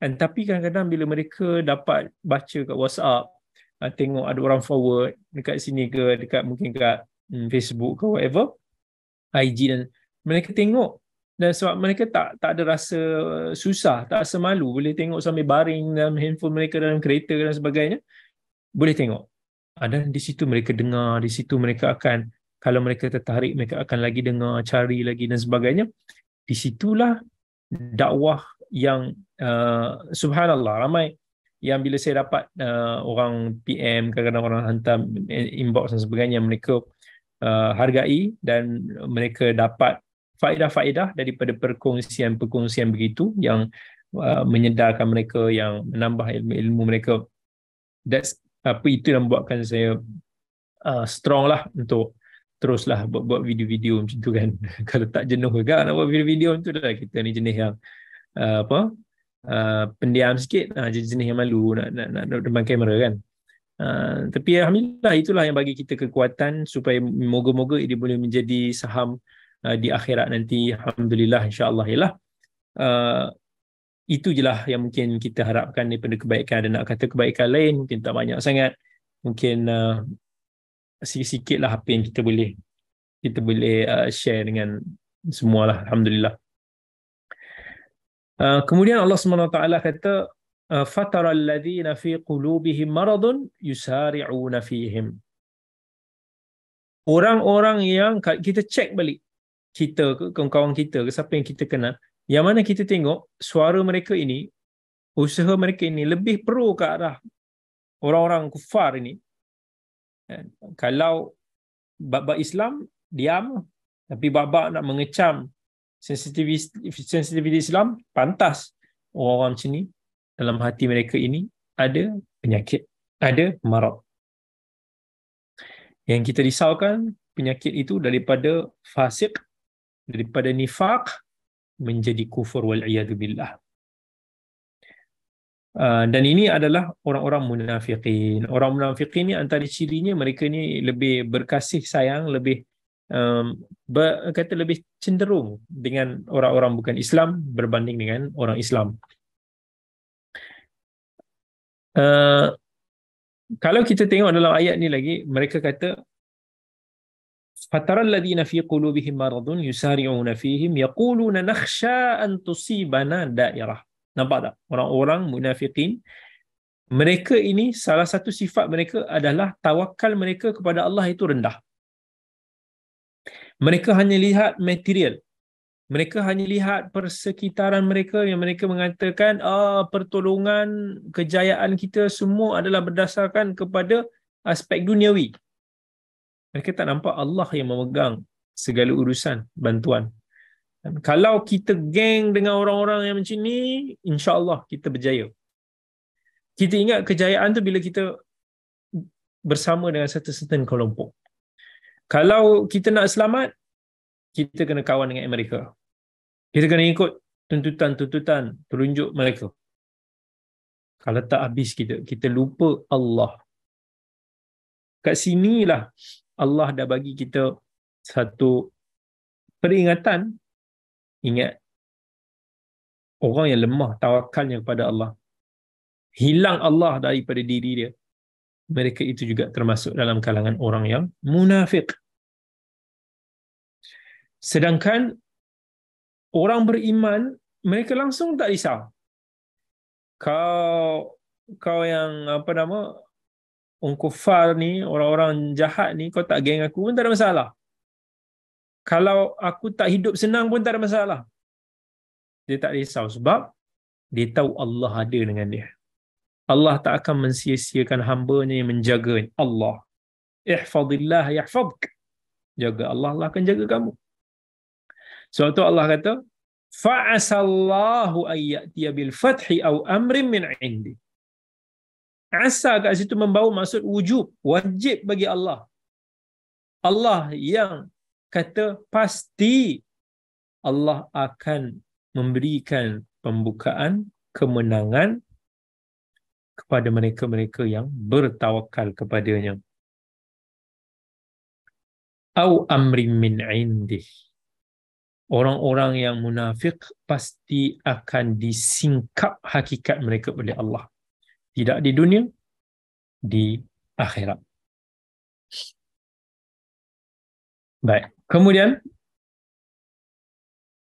Dan, tapi kadang-kadang bila mereka dapat baca kat WhatsApp, ha, tengok ada orang forward dekat sini ke, dekat mungkin kat hmm, Facebook ke whatever, IG dan mereka tengok dan sebab mereka tak tak ada rasa susah, tak rasa malu boleh tengok sambil baring dalam handphone mereka dalam kereta dan sebagainya. Boleh tengok dan di situ mereka dengar di situ mereka akan kalau mereka tertarik mereka akan lagi dengar cari lagi dan sebagainya di situlah dakwah yang uh, subhanallah ramai yang bila saya dapat uh, orang PM kadang-kadang orang hantar inbox dan sebagainya mereka uh, hargai dan mereka dapat faedah-faedah daripada perkongsian-perkongsian begitu yang uh, menyedarkan mereka yang menambah ilmu-ilmu mereka that's apa itu yang buatkan saya uh, strong lah untuk teruslah buat buat video-video macam tu kan kalau tak jenuh juga ah, nak buat video-video tu dah kita ni jenis yang uh, apa uh, pendiam sikit uh, jenis yang malu nak nak nak, depan kamera kan uh, tapi alhamdulillah itulah yang bagi kita kekuatan supaya moga-moga ini boleh menjadi saham uh, di akhirat nanti alhamdulillah insyaallah ialah uh, itu je lah yang mungkin kita harapkan daripada kebaikan dan nak kata kebaikan lain mungkin tak banyak sangat mungkin uh, sikit-sikit lah apa yang kita boleh kita boleh uh, share dengan semua lah Alhamdulillah uh, kemudian Allah SWT kata فترى الذين في قلوبهم مرض يسارعون فيهم orang-orang yang kita cek balik kita ke kawan-kawan kita ke siapa yang kita kenal yang mana kita tengok suara mereka ini, usaha mereka ini lebih pro ke arah orang-orang kufar ini. Eh, kalau bab-bab Islam diam, tapi bab nak mengecam sensitiviti, sensitiviti Islam, pantas orang-orang sini dalam hati mereka ini ada penyakit, ada marah. Yang kita risaukan penyakit itu daripada fasik, daripada nifak, menjadi kufur wal iyad billah Uh, dan ini adalah orang-orang munafiqin. Orang munafiqin ni antara cirinya mereka ni lebih berkasih sayang, lebih um, ber, kata lebih cenderung dengan orang-orang bukan Islam berbanding dengan orang Islam. Uh, kalau kita tengok dalam ayat ni lagi, mereka kata فترى الذين في قلوبهم مرض يسارعون فيهم يقولون نخشى أن تصيبنا دائرة نبدا orang-orang munafiqin mereka ini salah satu sifat mereka adalah tawakal mereka kepada Allah itu rendah mereka hanya lihat material mereka hanya lihat persekitaran mereka yang mereka mengatakan ah oh, pertolongan kejayaan kita semua adalah berdasarkan kepada aspek duniawi mereka tak nampak Allah yang memegang segala urusan bantuan dan kalau kita geng dengan orang-orang yang macam ni insyaallah kita berjaya kita ingat kejayaan tu bila kita bersama dengan satu certain kelompok kalau kita nak selamat kita kena kawan dengan Amerika kita kena ikut tuntutan-tuntutan terunjuk mereka kalau tak habis kita kita lupa Allah kat sinilah Allah dah bagi kita satu peringatan ingat orang yang lemah tawakalnya kepada Allah hilang Allah daripada diri dia mereka itu juga termasuk dalam kalangan orang yang munafik sedangkan orang beriman mereka langsung tak risau kau kau yang apa nama orang kufar ni, orang-orang jahat ni, kau tak geng aku pun tak ada masalah. Kalau aku tak hidup senang pun tak ada masalah. Dia tak risau sebab dia tahu Allah ada dengan dia. Allah tak akan mensia-siakan hambanya yang menjaga Allah. Ihfadillah yahfadk. Jaga Allah, Allah akan jaga kamu. So tu Allah kata, fa'asallahu ayyatiya bil fathi aw amrin min 'indi asa kat situ membawa maksud wujub wajib bagi Allah Allah yang kata pasti Allah akan memberikan pembukaan kemenangan kepada mereka-mereka yang bertawakal kepadanya au amri min indih orang-orang yang munafik pasti akan disingkap hakikat mereka oleh Allah tidak di dunia di akhirat. Baik, kemudian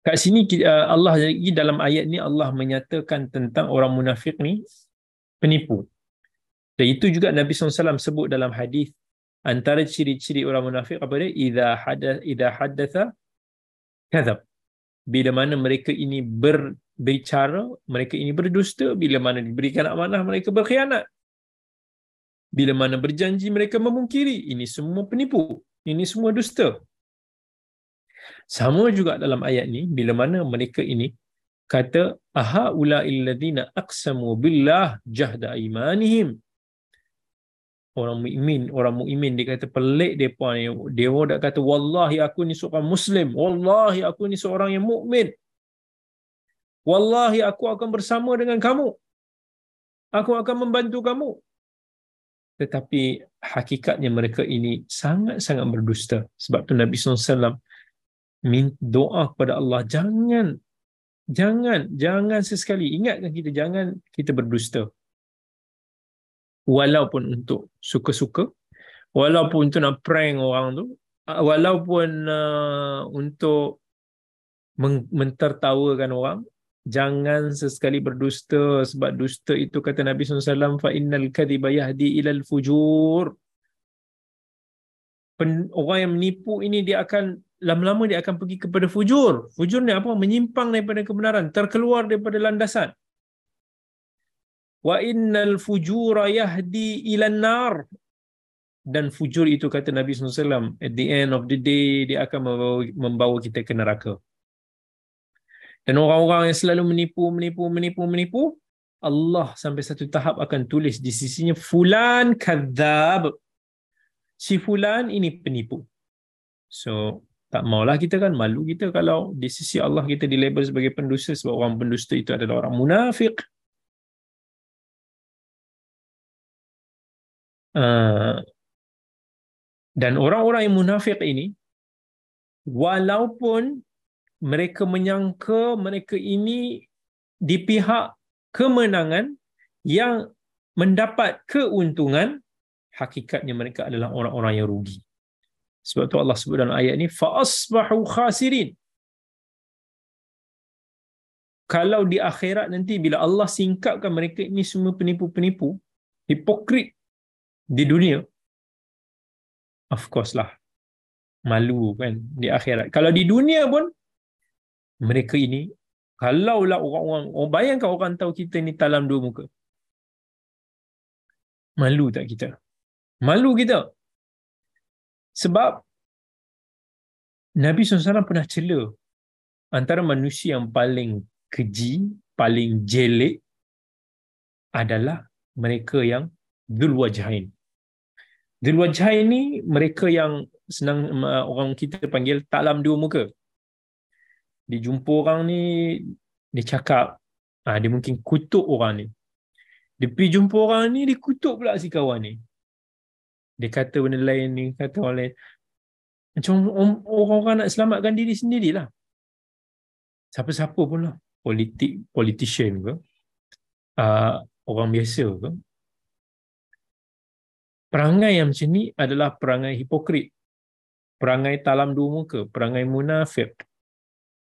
kat sini eh, Allah lagi dalam ayat ni Allah menyatakan tentang orang munafik ni penipu. Dan itu juga Nabi SAW sebut dalam hadis antara ciri-ciri orang munafik apa dia? Idza hada idza haddatha kadzab. Bila mana mereka ini ber, bicara mereka ini berdusta bila mana diberikan amanah mereka berkhianat bila mana berjanji mereka memungkiri ini semua penipu ini semua dusta sama juga dalam ayat ni. bila mana mereka ini kata aha ulail illadina aqsamu billah jahda imanihim orang mukmin orang mukmin dia kata pelik depa dia dia dah kata wallahi aku ni seorang muslim wallahi aku ni seorang yang mukmin Wallahi aku akan bersama dengan kamu. Aku akan membantu kamu. Tetapi hakikatnya mereka ini sangat-sangat berdusta. Sebab tu Nabi SAW minta doa kepada Allah. Jangan, jangan, jangan sesekali. Ingatkan kita, jangan kita berdusta. Walaupun untuk suka-suka. Walaupun untuk nak prank orang tu. Ah, walaupun uh, untuk mentertawakan orang jangan sesekali berdusta sebab dusta itu kata Nabi SAW fa innal kadhiba yahdi ila al fujur orang yang menipu ini dia akan lama-lama dia akan pergi kepada fujur fujur ni apa menyimpang daripada kebenaran terkeluar daripada landasan wa innal fujura yahdi ila nar dan fujur itu kata Nabi SAW at the end of the day dia akan membawa kita ke neraka dan orang-orang yang selalu menipu, menipu, menipu, menipu, Allah sampai satu tahap akan tulis di sisinya fulan kadzab. Si fulan ini penipu. So, tak maulah kita kan malu kita kalau di sisi Allah kita dilabel sebagai pendusta sebab orang pendusta itu adalah orang munafik. Ah. dan orang-orang yang munafik ini walaupun mereka menyangka mereka ini di pihak kemenangan yang mendapat keuntungan hakikatnya mereka adalah orang-orang yang rugi sebab tu Allah sebut dalam ayat ini fa asbahu khasirin kalau di akhirat nanti bila Allah singkapkan mereka ini semua penipu-penipu hipokrit di dunia of course lah malu kan di akhirat kalau di dunia pun mereka ini kalau lah orang-orang orang bayangkan orang tahu kita ni talam dua muka malu tak kita malu kita sebab Nabi SAW pernah cela antara manusia yang paling keji, paling jelek adalah mereka yang dhul wajhain. Dhul wajhain ni mereka yang senang orang kita panggil talam dua muka dia jumpa orang ni dia cakap ha, dia mungkin kutuk orang ni dia pergi jumpa orang ni dia kutuk pula si kawan ni dia kata benda lain ni kata orang lain macam orang-orang nak selamatkan diri sendirilah siapa-siapa pun lah politik politician ke uh, orang biasa ke perangai yang macam ni adalah perangai hipokrit perangai talam dua muka perangai munafik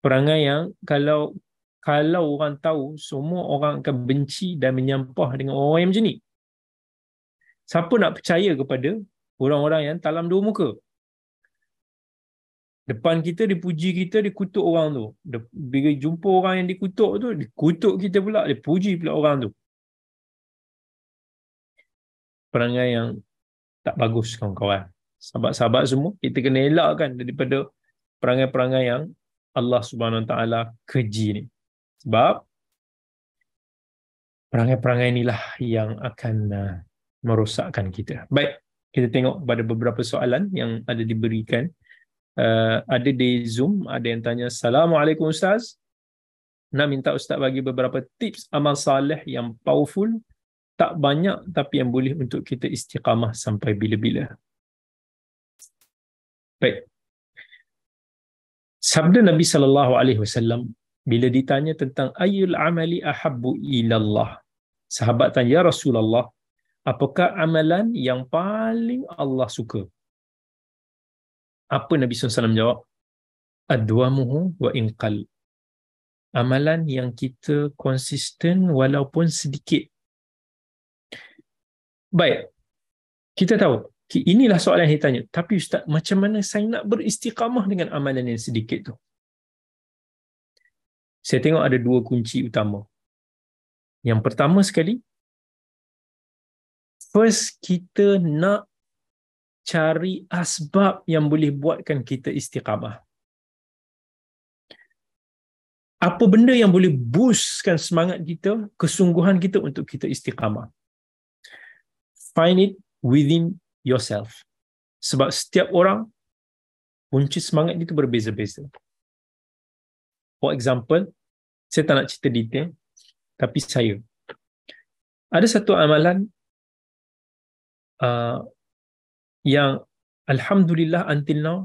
perangai yang kalau kalau orang tahu semua orang akan benci dan menyampah dengan orang yang macam ni. Siapa nak percaya kepada orang-orang yang talam dua muka? Depan kita dipuji kita dikutuk orang tu. Bila jumpa orang yang dikutuk tu, dikutuk kita pula, dipuji pula orang tu. Perangai yang tak bagus kawan-kawan. Sahabat-sahabat semua kita kena elakkan daripada perangai-perangai yang Allah Subhanahu Wa Taala keji ni. Sebab perangai-perangai inilah yang akan uh, merosakkan kita. Baik, kita tengok pada beberapa soalan yang ada diberikan. Uh, ada di Zoom, ada yang tanya, Assalamualaikum Ustaz. Nak minta Ustaz bagi beberapa tips amal salih yang powerful, tak banyak tapi yang boleh untuk kita istiqamah sampai bila-bila. Baik, sabda Nabi sallallahu alaihi wasallam bila ditanya tentang ayyul amali ahabbu ilallah. Sahabat tanya ya Rasulullah, apakah amalan yang paling Allah suka? Apa Nabi SAW jawab? Adwamuhu wa inqal. Amalan yang kita konsisten walaupun sedikit. Baik. Kita tahu Okay, inilah soalan yang ditanya. Tapi Ustaz, macam mana saya nak beristiqamah dengan amalan yang sedikit tu? Saya tengok ada dua kunci utama. Yang pertama sekali, first kita nak cari asbab yang boleh buatkan kita istiqamah. Apa benda yang boleh boostkan semangat kita, kesungguhan kita untuk kita istiqamah? Find it within yourself. Sebab setiap orang, punca semangat itu berbeza-beza. For example, saya tak nak cerita detail, tapi saya. Ada satu amalan uh, yang Alhamdulillah until now,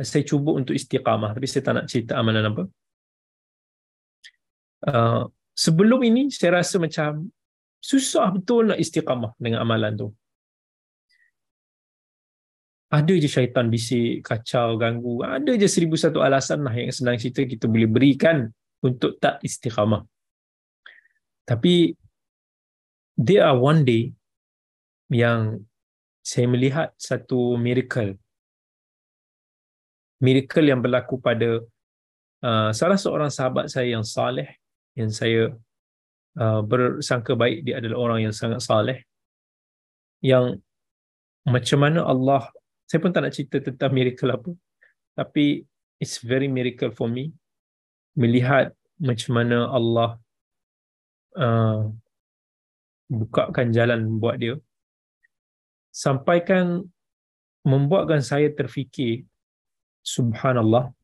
saya cuba untuk istiqamah, tapi saya tak nak cerita amalan apa. Uh, sebelum ini, saya rasa macam susah betul nak istiqamah dengan amalan tu ada je syaitan bisik, kacau, ganggu. Ada je seribu satu alasan lah yang senang cerita kita boleh berikan untuk tak istiqamah. Tapi there are one day yang saya melihat satu miracle. Miracle yang berlaku pada uh, salah seorang sahabat saya yang saleh yang saya uh, bersangka baik dia adalah orang yang sangat saleh yang macam mana Allah saya pun tak nak cerita tentang miracle apa tapi it's very miracle for me melihat macam mana Allah uh, bukakan jalan buat dia sampaikan membuatkan saya terfikir subhanallah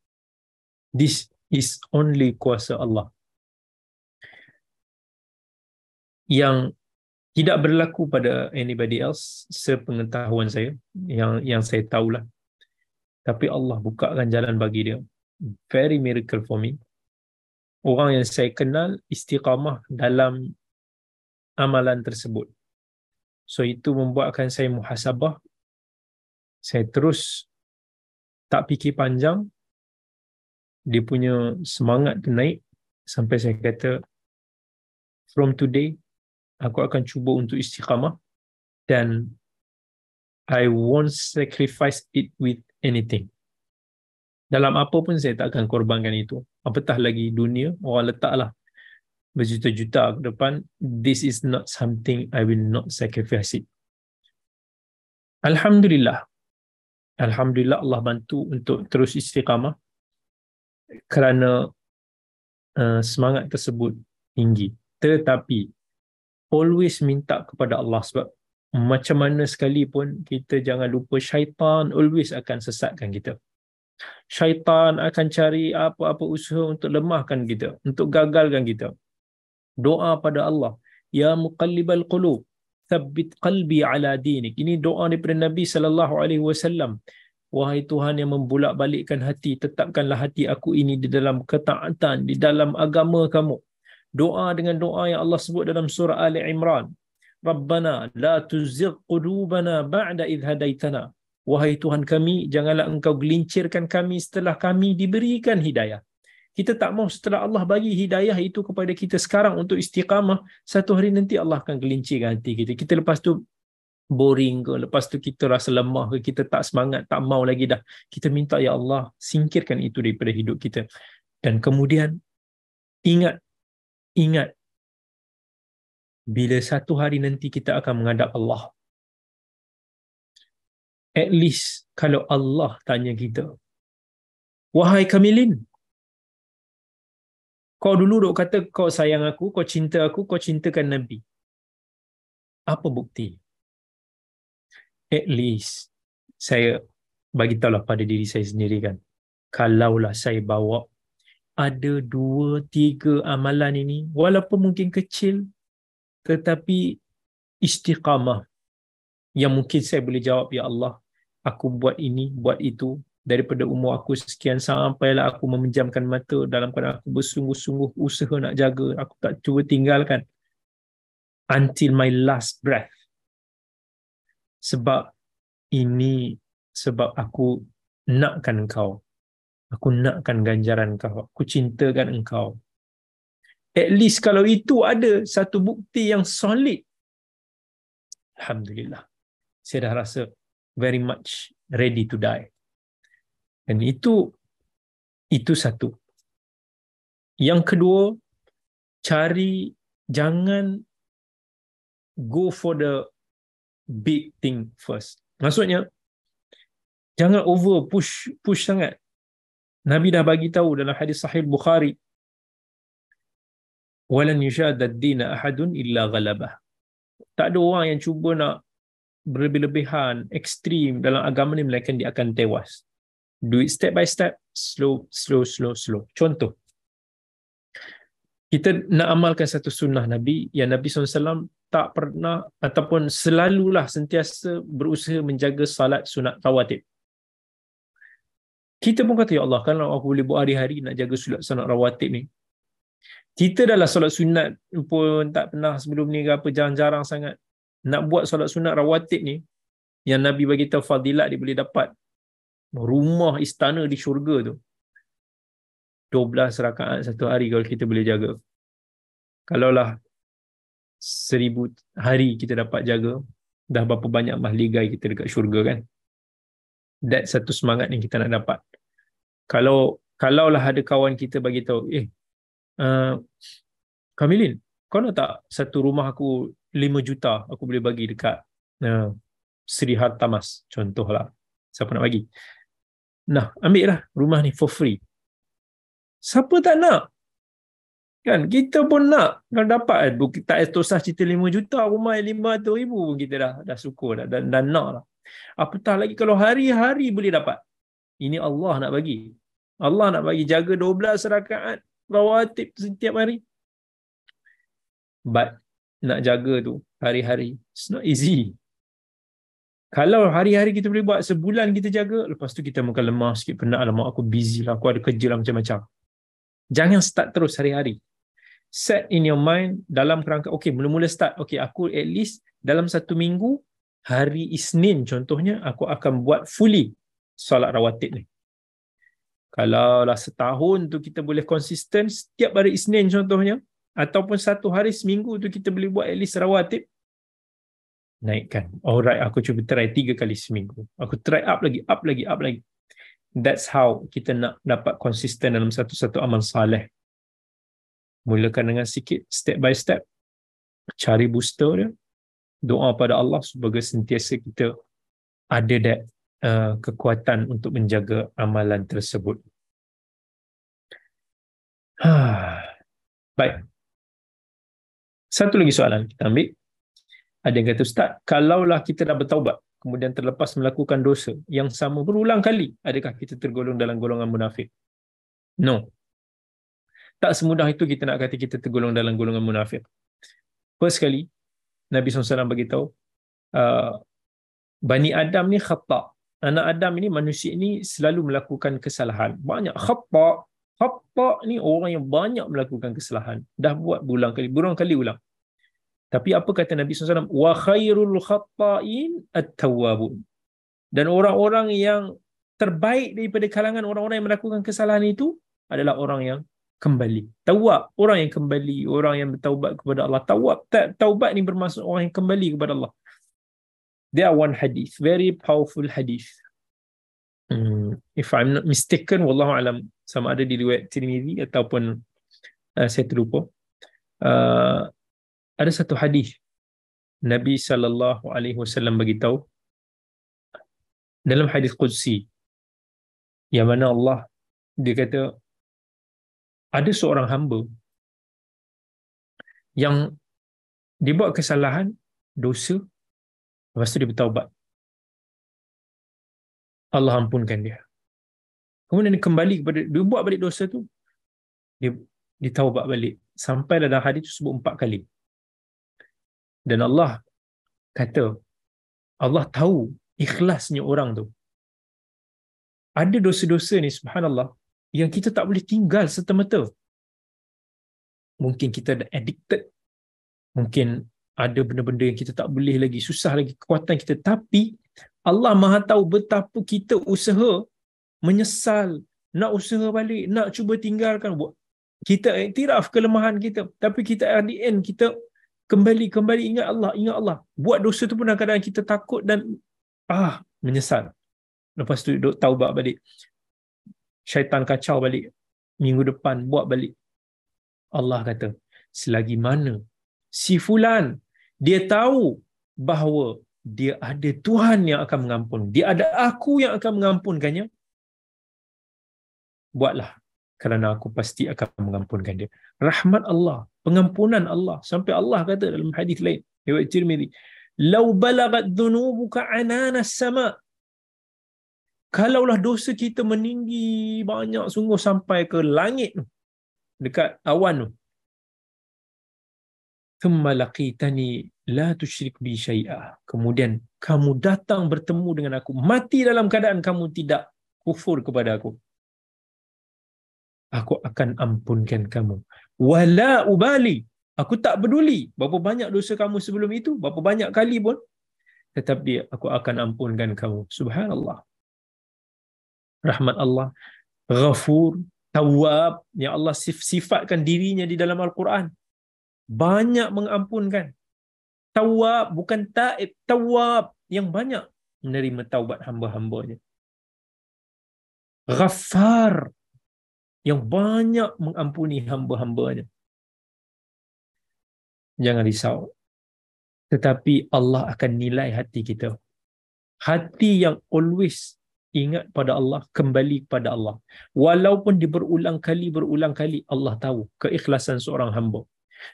this is only kuasa Allah yang tidak berlaku pada anybody else sepengetahuan saya yang yang saya tahulah tapi Allah bukakan jalan bagi dia very miracle for me orang yang saya kenal istiqamah dalam amalan tersebut so itu membuatkan saya muhasabah saya terus tak fikir panjang dia punya semangat tu naik sampai saya kata from today aku akan cuba untuk istiqamah dan I won't sacrifice it with anything. Dalam apa pun saya tak akan korbankan itu. Apatah lagi dunia, orang letaklah berjuta-juta ke depan. This is not something I will not sacrifice it. Alhamdulillah. Alhamdulillah Allah bantu untuk terus istiqamah kerana uh, semangat tersebut tinggi. Tetapi always minta kepada Allah sebab macam mana sekalipun kita jangan lupa syaitan always akan sesatkan kita. Syaitan akan cari apa-apa usaha untuk lemahkan kita, untuk gagalkan kita. Doa pada Allah, ya muqallibal qulub, thabbit qalbi ala dinik. Ini doa daripada Nabi sallallahu alaihi wasallam. Wahai Tuhan yang membulak-balikkan hati, tetapkanlah hati aku ini di dalam ketaatan, di dalam agama kamu doa dengan doa yang Allah sebut dalam surah Ali Imran. Rabbana la tuzigh qulubana ba'da idh hadaitana. Wahai Tuhan kami, janganlah engkau gelincirkan kami setelah kami diberikan hidayah. Kita tak mau setelah Allah bagi hidayah itu kepada kita sekarang untuk istiqamah, satu hari nanti Allah akan gelincirkan hati kita. Kita lepas tu boring ke, lepas tu kita rasa lemah ke, kita tak semangat, tak mau lagi dah. Kita minta Ya Allah, singkirkan itu daripada hidup kita. Dan kemudian, ingat ingat bila satu hari nanti kita akan menghadap Allah at least kalau Allah tanya kita wahai kamilin kau dulu dok kata kau sayang aku kau cinta aku kau cintakan nabi apa bukti at least saya bagi tahu lah pada diri saya sendiri kan kalaulah saya bawa ada dua, tiga amalan ini walaupun mungkin kecil tetapi istiqamah yang mungkin saya boleh jawab Ya Allah, aku buat ini, buat itu daripada umur aku sekian sampai lah aku memenjamkan mata dalam keadaan aku bersungguh-sungguh usaha nak jaga aku tak cuba tinggalkan until my last breath sebab ini sebab aku nakkan kau aku nakkan ganjaran kau, aku cintakan engkau. At least kalau itu ada satu bukti yang solid, Alhamdulillah, saya dah rasa very much ready to die. Dan itu, itu satu. Yang kedua, cari, jangan go for the big thing first. Maksudnya, jangan over push push sangat. Nabi dah bagi tahu dalam hadis sahih Bukhari walan yushadad din ahadun illa ghalabah tak ada orang yang cuba nak berlebih-lebihan ekstrim dalam agama ni melainkan dia akan tewas do it step by step slow slow slow slow contoh kita nak amalkan satu sunnah Nabi yang Nabi SAW tak pernah ataupun selalulah sentiasa berusaha menjaga salat sunat rawatib. Kita pun kata, Ya Allah, kalau aku boleh buat hari-hari nak jaga solat sunat rawatib ni. Kita dah lah solat sunat pun tak pernah sebelum ni ke apa, jarang-jarang sangat. Nak buat solat sunat rawatib ni, yang Nabi bagi tahu fadilat dia boleh dapat rumah istana di syurga tu. 12 rakaat satu hari kalau kita boleh jaga. Kalau lah seribu hari kita dapat jaga, dah berapa banyak mahligai kita dekat syurga kan. That satu semangat yang kita nak dapat kalau kalaulah ada kawan kita bagi tahu eh uh, Kamilin kau nak tak satu rumah aku lima juta aku boleh bagi dekat uh, Sri Hartamas contohlah siapa nak bagi nah ambil lah rumah ni for free siapa tak nak kan kita pun nak kalau dapat kan? bukit tak tosah lah cerita 5 juta rumah yang 500 ribu pun kita dah dah syukur dah dan, dan nak lah apatah lagi kalau hari-hari boleh dapat ini Allah nak bagi. Allah nak bagi jaga 12 rakaat rawatib setiap hari. But nak jaga tu hari-hari. It's not easy. Kalau hari-hari kita boleh buat sebulan kita jaga, lepas tu kita makan lemah sikit, penat lah, aku busy lah, aku ada kerja lah macam-macam. Jangan start terus hari-hari. Set in your mind dalam kerangka, okay, mula-mula start. Okay, aku at least dalam satu minggu, hari Isnin contohnya, aku akan buat fully solat rawatib ni. Kalaulah setahun tu kita boleh konsisten setiap hari Isnin contohnya ataupun satu hari seminggu tu kita boleh buat at least rawatib naikkan. Alright, oh, aku cuba try tiga kali seminggu. Aku try up lagi, up lagi, up lagi. That's how kita nak dapat konsisten dalam satu-satu amal saleh. Mulakan dengan sikit, step by step. Cari booster dia. Doa pada Allah sebagai sentiasa kita ada that Uh, kekuatan untuk menjaga amalan tersebut. Ha. Baik. Satu lagi soalan kita ambil. Ada yang kata, Ustaz, kalaulah kita dah bertaubat, kemudian terlepas melakukan dosa yang sama berulang kali, adakah kita tergolong dalam golongan munafik? No. Tak semudah itu kita nak kata kita tergolong dalam golongan munafik. First sekali, Nabi SAW beritahu, uh, Bani Adam ni khatak anak Adam ini manusia ini selalu melakukan kesalahan. Banyak khata. Khata ni orang yang banyak melakukan kesalahan. Dah buat berulang kali, berulang kali ulang. Tapi apa kata Nabi SAW? Wa khairul khata'in at-tawwabun. Dan orang-orang yang terbaik daripada kalangan orang-orang yang melakukan kesalahan itu adalah orang yang kembali. Tawab, orang yang kembali, orang yang bertaubat kepada Allah. Tawab, taubat ni bermaksud orang yang kembali kepada Allah there are one hadith, very powerful hadith. Hmm. If I'm not mistaken, wallahu alam, sama ada di luar Tirmizi ataupun uh, saya terlupa. Uh, ada satu hadis Nabi saw alaihi bagi tahu dalam hadis qudsi yang mana Allah dia kata ada seorang hamba yang dia buat kesalahan dosa Lepas tu dia bertaubat. Allah ampunkan dia. Kemudian dia kembali kepada, dia buat balik dosa tu. Dia, dia balik. Sampai dalam hadis tu sebut empat kali. Dan Allah kata, Allah tahu ikhlasnya orang tu. Ada dosa-dosa ni, subhanallah, yang kita tak boleh tinggal setempat merta Mungkin kita ada addicted. Mungkin ada benda-benda yang kita tak boleh lagi susah lagi kekuatan kita tapi Allah Maha tahu betapa kita usaha menyesal nak usaha balik nak cuba tinggalkan kita iktiraf eh, kelemahan kita tapi kita at the end kita kembali kembali ingat Allah ingat Allah buat dosa tu pun kadang-kadang kita takut dan ah menyesal lepas tu duk taubat balik syaitan kacau balik minggu depan buat balik Allah kata selagi mana si fulan dia tahu bahawa dia ada Tuhan yang akan mengampun. Dia ada aku yang akan mengampunkannya. Buatlah. Kerana aku pasti akan mengampunkan dia. Rahmat Allah. Pengampunan Allah. Sampai Allah kata dalam hadis lain. Hewat Cirmiri. Lau balagat dunubuka anana sama. Kalaulah dosa kita meninggi banyak sungguh sampai ke langit tu. Dekat awan tu thumma laqitani la tusyrik bi syai'a kemudian kamu datang bertemu dengan aku mati dalam keadaan kamu tidak kufur kepada aku aku akan ampunkan kamu wala ubali aku tak peduli berapa banyak dosa kamu sebelum itu berapa banyak kali pun tetapi aku akan ampunkan kamu subhanallah rahmat Allah ghafur tawab ya Allah sifatkan dirinya di dalam al-Quran banyak mengampunkan. Tawab bukan taib, tawab yang banyak menerima taubat hamba-hambanya. Ghaffar yang banyak mengampuni hamba-hambanya. Jangan risau. Tetapi Allah akan nilai hati kita. Hati yang always ingat pada Allah, kembali pada Allah. Walaupun diberulang kali, berulang kali, Allah tahu keikhlasan seorang hamba.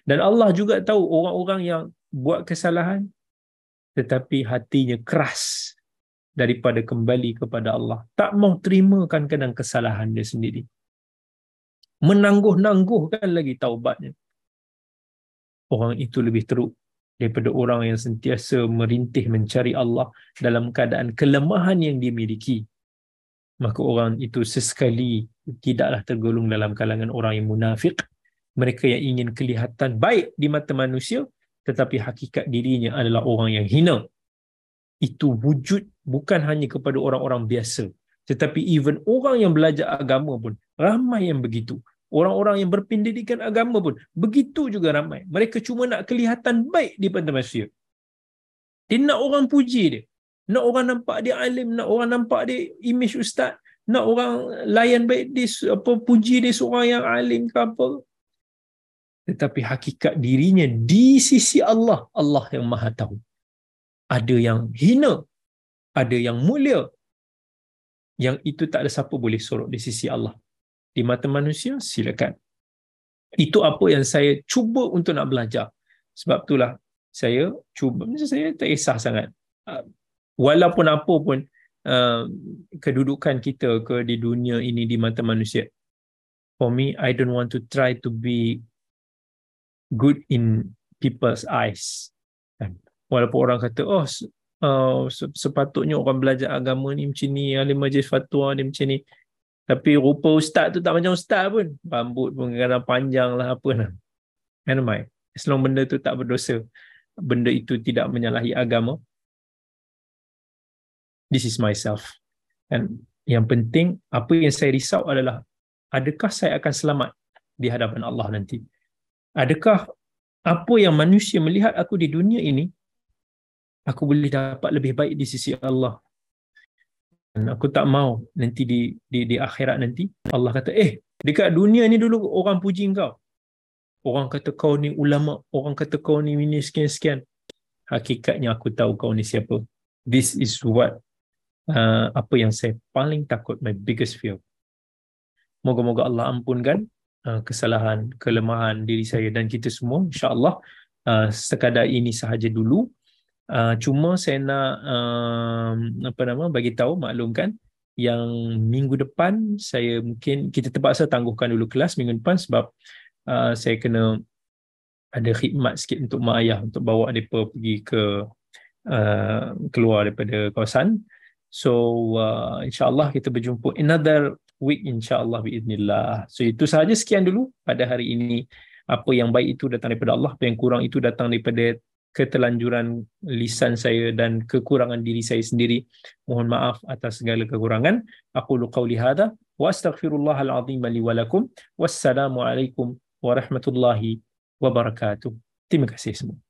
Dan Allah juga tahu orang-orang yang buat kesalahan tetapi hatinya keras daripada kembali kepada Allah. Tak mau terima kadang-kadang kesalahan dia sendiri. Menangguh-nangguhkan lagi taubatnya. Orang itu lebih teruk daripada orang yang sentiasa merintih mencari Allah dalam keadaan kelemahan yang dimiliki. Maka orang itu sesekali tidaklah tergolong dalam kalangan orang yang munafik mereka yang ingin kelihatan baik di mata manusia tetapi hakikat dirinya adalah orang yang hina itu wujud bukan hanya kepada orang-orang biasa tetapi even orang yang belajar agama pun ramai yang begitu orang-orang yang berpendidikan agama pun begitu juga ramai mereka cuma nak kelihatan baik di mata manusia dia nak orang puji dia nak orang nampak dia alim nak orang nampak dia image ustaz nak orang layan baik dia apa puji dia seorang yang alim ke apa tetapi hakikat dirinya di sisi Allah Allah yang maha tahu ada yang hina ada yang mulia yang itu tak ada siapa boleh sorok di sisi Allah di mata manusia silakan itu apa yang saya cuba untuk nak belajar sebab itulah saya cuba saya tak kisah sangat ah, walaupun apa pun Uh, kedudukan kita ke di dunia ini di mata manusia. For me, I don't want to try to be good in people's eyes. Kan? Walaupun orang kata, oh uh, sepatutnya orang belajar agama ni macam ni, alim majlis fatwa ni macam ni. Tapi rupa ustaz tu tak macam ustaz pun. bambut pun kadang panjang lah apa lah. And my, as long benda tu tak berdosa, benda itu tidak menyalahi agama. This is myself. And yang penting, apa yang saya risau adalah adakah saya akan selamat di hadapan Allah nanti adakah apa yang manusia melihat aku di dunia ini aku boleh dapat lebih baik di sisi Allah dan aku tak mau nanti di di di akhirat nanti Allah kata eh dekat dunia ni dulu orang puji kau orang kata kau ni ulama orang kata kau ni minis sekian sekian hakikatnya aku tahu kau ni siapa this is what uh, apa yang saya paling takut my biggest fear moga-moga Allah ampunkan Uh, kesalahan, kelemahan diri saya dan kita semua insyaAllah uh, sekadar ini sahaja dulu Uh, cuma saya nak uh, apa nama bagi tahu maklumkan yang minggu depan saya mungkin kita terpaksa tangguhkan dulu kelas minggu depan sebab uh, saya kena ada khidmat sikit untuk mak ayah untuk bawa mereka pergi ke uh, keluar daripada kawasan so uh, insyaallah kita berjumpa another week insyaallah باذنillah so itu sahaja sekian dulu pada hari ini apa yang baik itu datang daripada Allah apa yang kurang itu datang daripada ketelanjuran lisan saya dan kekurangan diri saya sendiri mohon maaf atas segala kekurangan aku lu qauli hada wa astaghfirullahal azim li wa lakum warahmatullahi wabarakatuh terima kasih semua